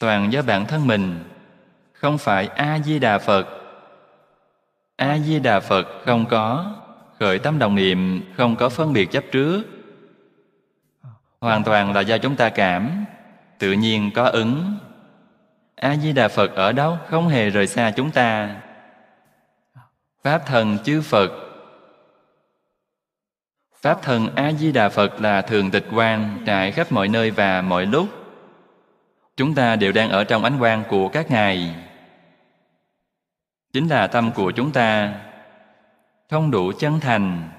Toàn do bản thân mình, không phải A-di-đà Phật. A-di-đà Phật không có, khởi tâm đồng niệm không có phân biệt chấp trước. Hoàn toàn là do chúng ta cảm, tự nhiên có ứng. A-di-đà Phật ở đâu không hề rời xa chúng ta. Pháp thần chư Phật Pháp thân A-di-đà Phật là thường tịch quan trải khắp mọi nơi và mọi lúc. Chúng ta đều đang ở trong ánh quang của các Ngài. Chính là tâm của chúng ta không đủ chân thành,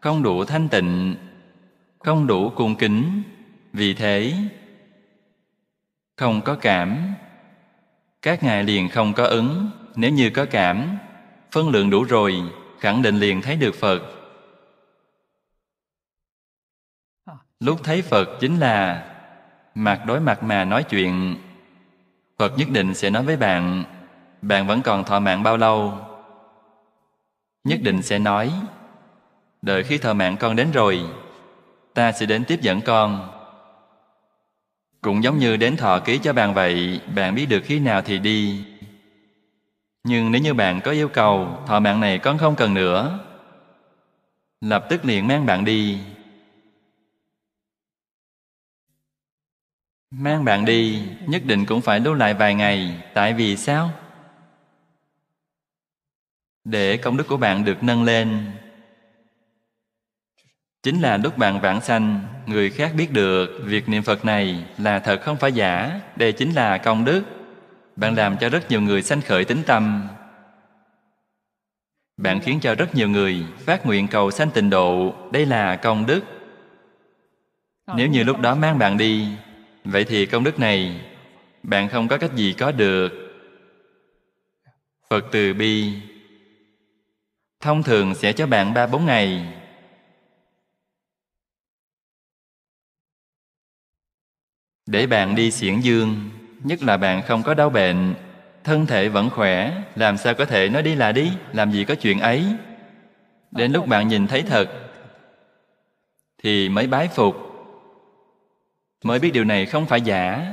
không đủ thanh tịnh, không đủ cung kính, vì thế không có cảm. Các Ngài liền không có ứng, nếu như có cảm, phân lượng đủ rồi, khẳng định liền thấy được Phật Lúc thấy Phật chính là mặt đối mặt mà nói chuyện. Phật nhất định sẽ nói với bạn, bạn vẫn còn thọ mạng bao lâu? Nhất định sẽ nói, đợi khi thọ mạng con đến rồi, ta sẽ đến tiếp dẫn con. Cũng giống như đến thọ ký cho bạn vậy, bạn biết được khi nào thì đi. Nhưng nếu như bạn có yêu cầu, thọ mạng này con không cần nữa, lập tức liền mang bạn đi. Mang bạn đi nhất định cũng phải lưu lại vài ngày Tại vì sao? Để công đức của bạn được nâng lên Chính là lúc bạn vãng sanh Người khác biết được việc niệm Phật này là thật không phải giả Đây chính là công đức Bạn làm cho rất nhiều người sanh khởi tính tâm Bạn khiến cho rất nhiều người phát nguyện cầu sanh tịnh độ Đây là công đức Nếu như lúc đó mang bạn đi Vậy thì công đức này bạn không có cách gì có được. Phật từ bi thông thường sẽ cho bạn ba bốn ngày để bạn đi xiển dương nhất là bạn không có đau bệnh thân thể vẫn khỏe làm sao có thể nói đi là đi làm gì có chuyện ấy đến lúc bạn nhìn thấy thật thì mới bái phục mới biết điều này không phải giả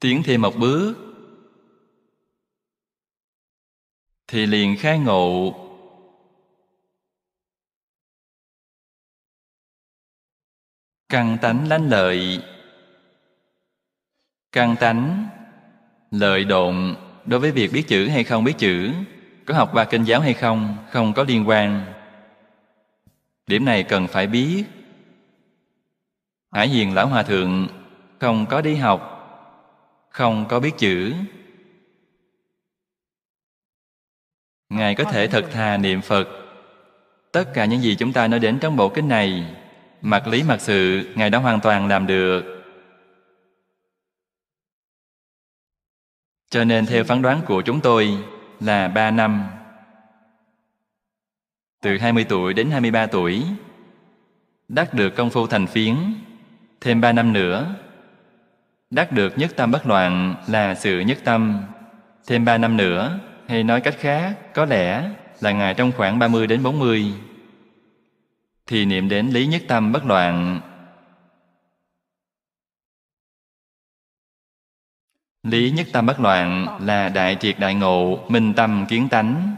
tiến thêm một bước thì liền khai ngộ căn tánh lanh lợi
căn tánh lợi độn đối với việc biết chữ hay không biết chữ có học ba kinh giáo hay không không có liên quan điểm này cần phải biết hải hiền lão hòa thượng không có đi học không có biết chữ ngài có thể thật thà niệm phật tất cả những gì chúng ta nói đến trong bộ kinh này Mặt lý mặt sự, Ngài đã hoàn toàn làm được. Cho nên theo phán đoán của chúng tôi là 3 năm. Từ 20 tuổi đến 23 tuổi, đắc được công phu thành phiến, thêm 3 năm nữa, đắc được nhất tâm bất loạn là sự nhất tâm, thêm 3 năm nữa, hay nói cách khác, có lẽ là Ngài trong khoảng 30 đến 40 thì niệm đến lý nhất tâm bất loạn lý nhất tâm bất loạn là đại triệt đại ngộ
minh tâm kiến tánh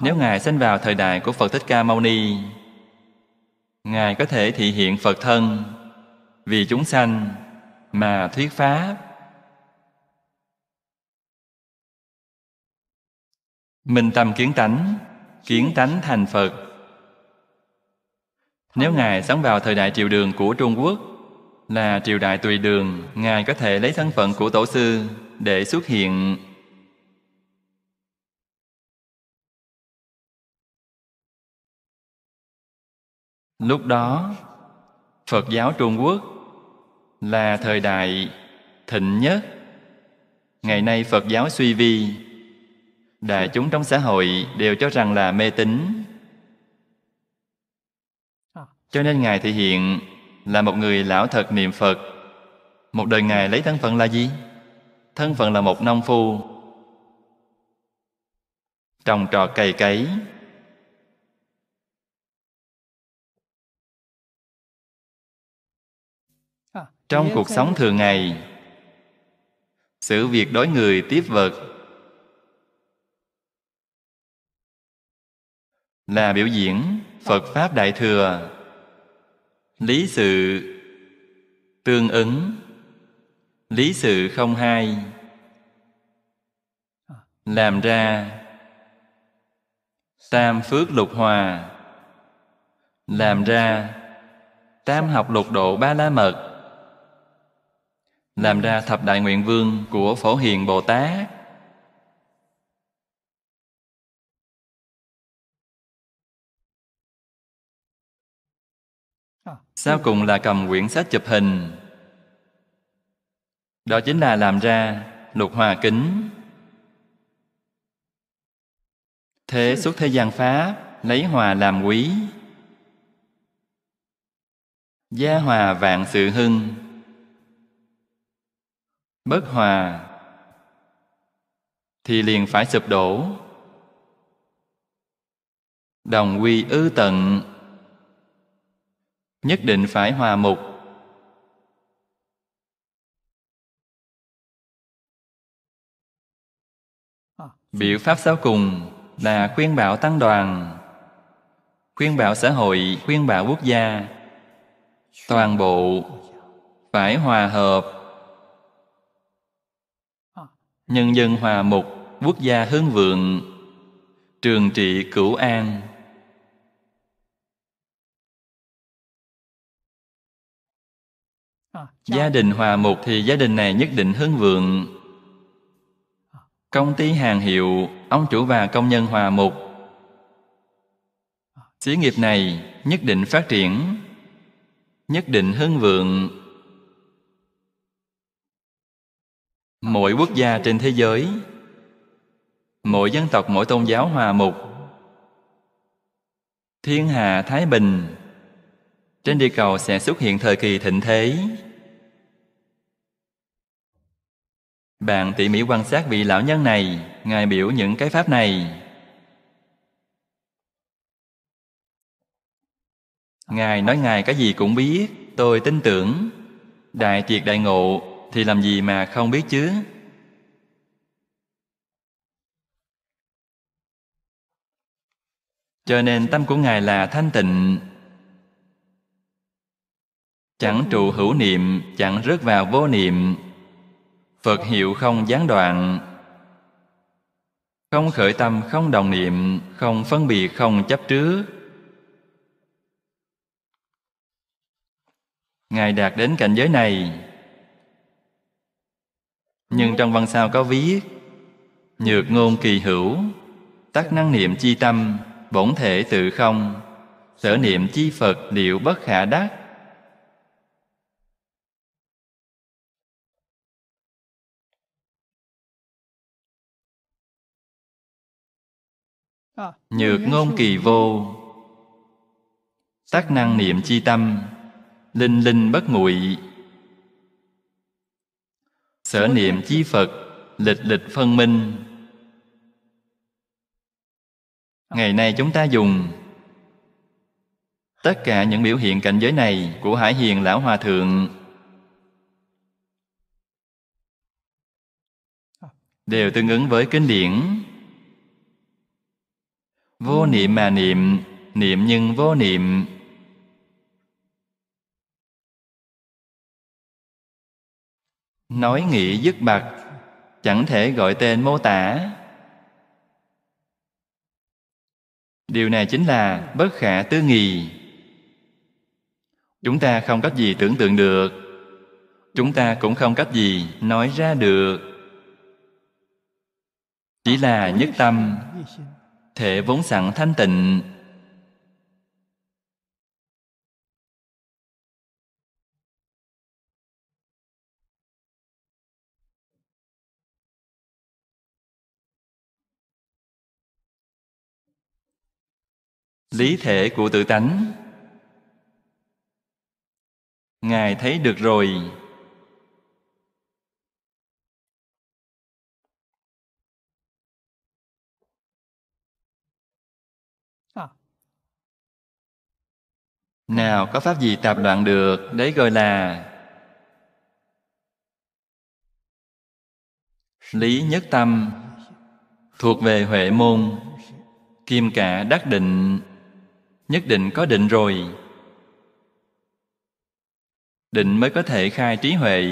Nếu
Ngài sinh vào thời đại của Phật Thích Ca Mâu Ni Ngài có thể thị hiện Phật thân Vì chúng sanh mà thuyết Pháp Mình tâm kiến tánh Kiến tánh thành Phật Nếu Ngài sống vào thời đại triều đường của Trung Quốc Là triều đại tùy đường Ngài có thể lấy thân phận của Tổ sư Để xuất hiện
Lúc đó
Phật giáo Trung Quốc Là thời đại thịnh nhất Ngày nay Phật giáo suy vi đại chúng trong xã hội đều cho rằng là mê tín cho nên ngài thể hiện là một người lão thật niệm phật một đời ngài lấy thân phận là gì thân phận là một nông phu trồng trọt cày cấy
trong cuộc sống thường ngày sự
việc đối người tiếp vật là biểu diễn Phật Pháp Đại Thừa Lý sự tương ứng Lý sự không hai Làm ra Tam phước lục hòa Làm ra Tam học lục độ ba la mật Làm ra thập đại nguyện vương của Phổ Hiền Bồ Tát sau cùng là cầm quyển sách chụp hình đó chính là làm ra lục hòa kính thế suốt thế gian pháp lấy hòa làm quý gia hòa vạn sự hưng bất hòa thì liền phải sụp đổ đồng quy ư tận nhất định phải hòa mục biểu pháp sáu cùng là khuyên bảo tăng đoàn, khuyên bảo xã hội, khuyên bảo quốc gia. Toàn bộ phải hòa hợp. Nhân dân hòa mục, quốc gia hưng vượng, trường trị cửu an. gia đình hòa mục thì gia đình này nhất định hưng vượng công ty hàng hiệu ông chủ và công nhân hòa mục xí nghiệp này nhất định phát triển nhất định hưng vượng mỗi quốc gia trên thế giới mỗi dân tộc mỗi tôn giáo hòa mục thiên hạ thái bình trên địa cầu sẽ xuất hiện thời kỳ thịnh thế Bạn tỉ mỉ quan sát vị lão nhân này, Ngài biểu những cái pháp này. Ngài nói Ngài cái gì cũng biết, tôi tin tưởng. Đại triệt đại ngộ thì làm gì mà không biết chứ? Cho nên tâm của Ngài là thanh tịnh, chẳng trụ hữu niệm, chẳng rớt vào vô niệm, Phật hiệu không gián đoạn Không khởi tâm, không đồng niệm Không phân biệt, không chấp trước Ngài đạt đến cảnh giới này Nhưng trong văn sao có viết Nhược ngôn kỳ hữu Tắc năng niệm chi tâm Bổn thể tự không Sở niệm chi Phật liệu bất khả đắc
Nhược ngôn kỳ
vô Tác năng niệm chi tâm Linh linh bất nguội Sở niệm chi Phật Lịch lịch phân minh Ngày nay chúng ta dùng Tất cả những biểu hiện cảnh giới này Của Hải Hiền Lão Hòa Thượng Đều tương ứng với kinh điển Vô niệm mà niệm, niệm nhưng vô niệm.
Nói nghĩ dứt bạc,
chẳng thể gọi tên mô tả. Điều này chính là bất khả tư nghì. Chúng ta không cách gì tưởng tượng được, chúng ta cũng không cách gì nói ra được. Chỉ là nhất tâm, thể vốn sẵn
thanh tịnh lý thể của tự tánh ngài thấy được rồi nào có pháp gì tạp loạn được
đấy gọi là lý nhất tâm thuộc về huệ môn kim cả đắc định nhất định có định rồi định mới có thể khai trí huệ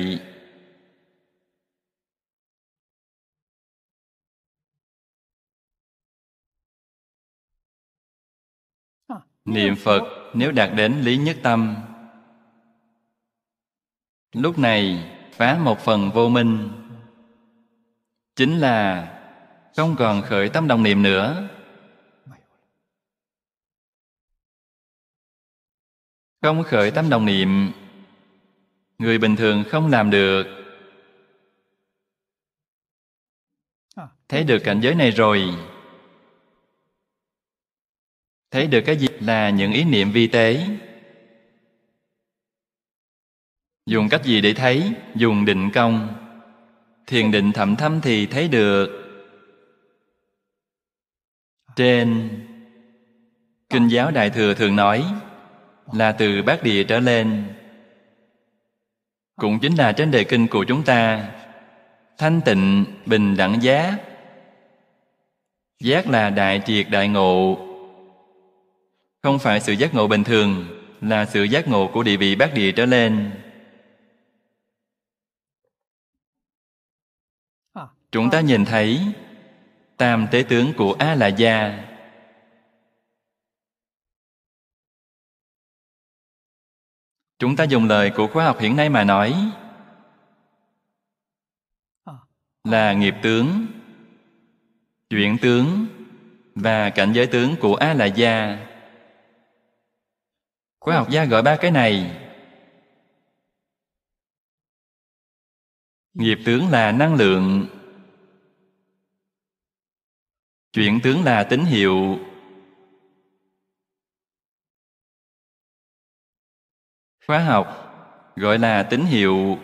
niệm phật nếu đạt đến lý nhất tâm lúc này phá một phần vô minh chính là không còn khởi tâm đồng niệm nữa
không khởi tâm đồng niệm
người bình thường không làm được thấy được cảnh giới này rồi thấy được cái gì là những ý niệm vi tế dùng cách gì để thấy dùng định công thiền định thẩm thâm thì thấy được trên kinh giáo đại thừa thường nói là từ bát địa trở lên cũng chính là trên đề kinh của chúng ta thanh tịnh bình đẳng giác giác là đại triệt đại ngộ không phải sự giác ngộ bình thường, là sự giác ngộ của địa vị bát địa trở lên. Chúng ta nhìn thấy tam tế tướng của a la gia chúng ta dùng lời của khoa học hiện nay mà nói là nghiệp tướng chuyển tướng và cảnh giới tướng của a la gia Khối học gia gọi ba cái này Nghiệp tướng là năng lượng
Chuyện tướng là tín hiệu Khóa học
gọi là tín hiệu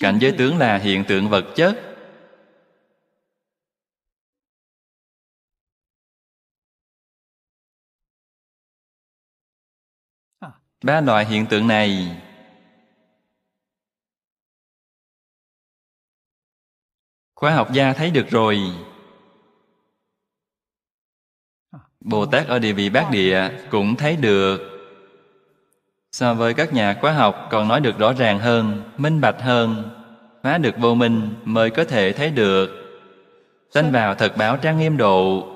Cảnh giới tướng là hiện tượng vật chất
ba loại hiện tượng này khoa học gia thấy được rồi
bồ tát ở địa vị bát địa cũng thấy được so với các nhà khoa học còn nói được rõ ràng hơn minh bạch hơn phá được vô minh mới có thể thấy được sanh vào thật báo trang nghiêm độ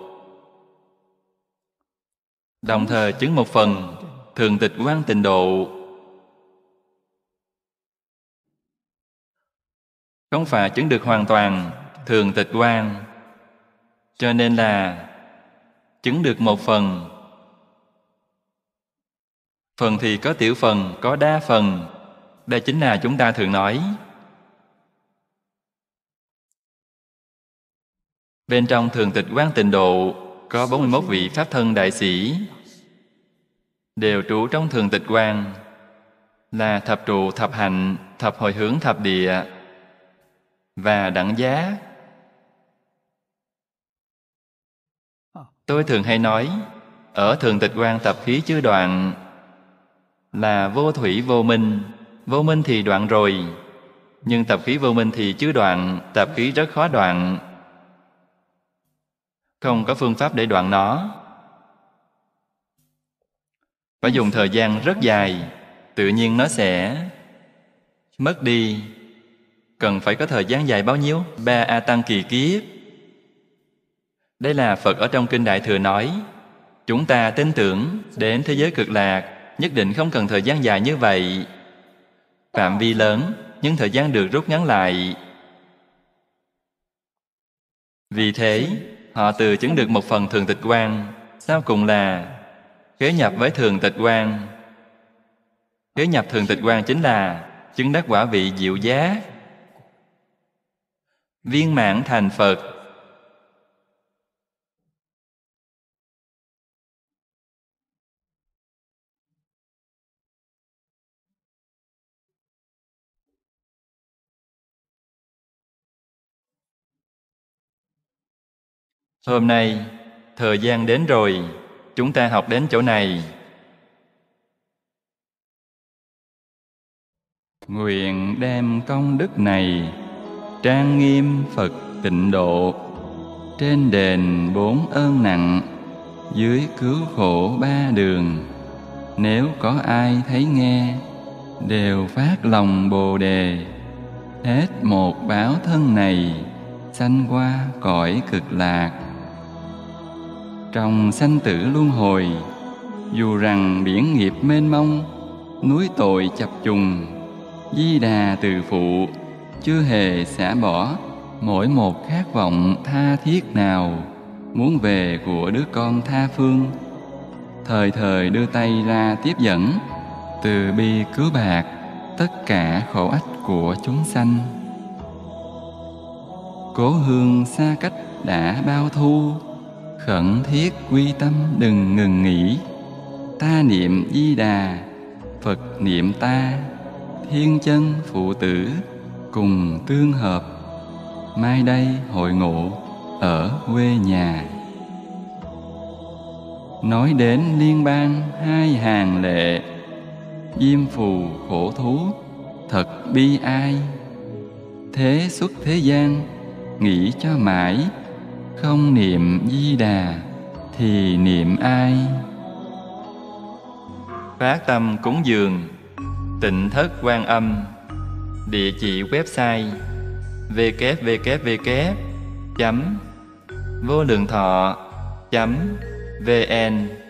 đồng thời chứng một phần thường tịch quan tịnh độ không phải chứng được hoàn toàn thường tịch quan cho nên là chứng được một phần phần thì có tiểu phần có đa phần đây chính là chúng ta thường nói bên trong thường tịch quan tịnh độ có 41 vị pháp thân đại sĩ đều trú trong thường tịch quan là thập trụ thập hạnh thập hồi hướng thập địa và đẳng giá tôi thường hay nói ở thường tịch quan tập khí chư đoạn là vô thủy vô minh vô minh thì đoạn rồi nhưng tập khí vô minh thì chứa đoạn tập khí rất khó đoạn không có phương pháp để đoạn nó phải dùng thời gian rất dài tự nhiên nó sẽ mất đi cần phải có thời gian dài bao nhiêu ba a tăng kỳ kiếp đây là phật ở trong kinh đại thừa nói chúng ta tin tưởng đến thế giới cực lạc nhất định không cần thời gian dài như vậy phạm vi lớn nhưng thời gian được rút ngắn lại vì thế họ từ chứng được một phần thường tịch quan sau cùng là khế nhập với thường tịch quan khế nhập thường tịch quan chính là chứng đắc quả vị diệu giá viên mãn thành phật
hôm nay
thời gian đến rồi chúng ta học đến chỗ này nguyện đem công đức này trang nghiêm phật tịnh độ trên đền bốn ơn nặng dưới cứu khổ ba đường nếu có ai thấy nghe đều phát lòng bồ đề hết một báo thân này sanh qua cõi cực lạc trong sanh tử luân hồi dù rằng biển nghiệp mênh mông núi tội chập trùng di đà từ phụ chưa hề xả bỏ mỗi một khát vọng tha thiết nào muốn về của đứa con tha phương thời thời đưa tay ra tiếp dẫn từ bi cứu bạc tất cả khổ ách của chúng sanh cố hương xa cách đã bao thu khẩn thiết quy tâm đừng ngừng nghỉ ta niệm di đà phật niệm ta thiên chân phụ tử cùng tương hợp mai đây hội ngộ ở quê nhà nói đến liên bang hai hàng lệ diêm phù khổ thú thật bi ai thế xuất thế gian nghĩ cho mãi không niệm di đà thì niệm ai phát tâm cúng dường tịnh thất quan âm địa chỉ website www chấm vô lượng thọ chấm vn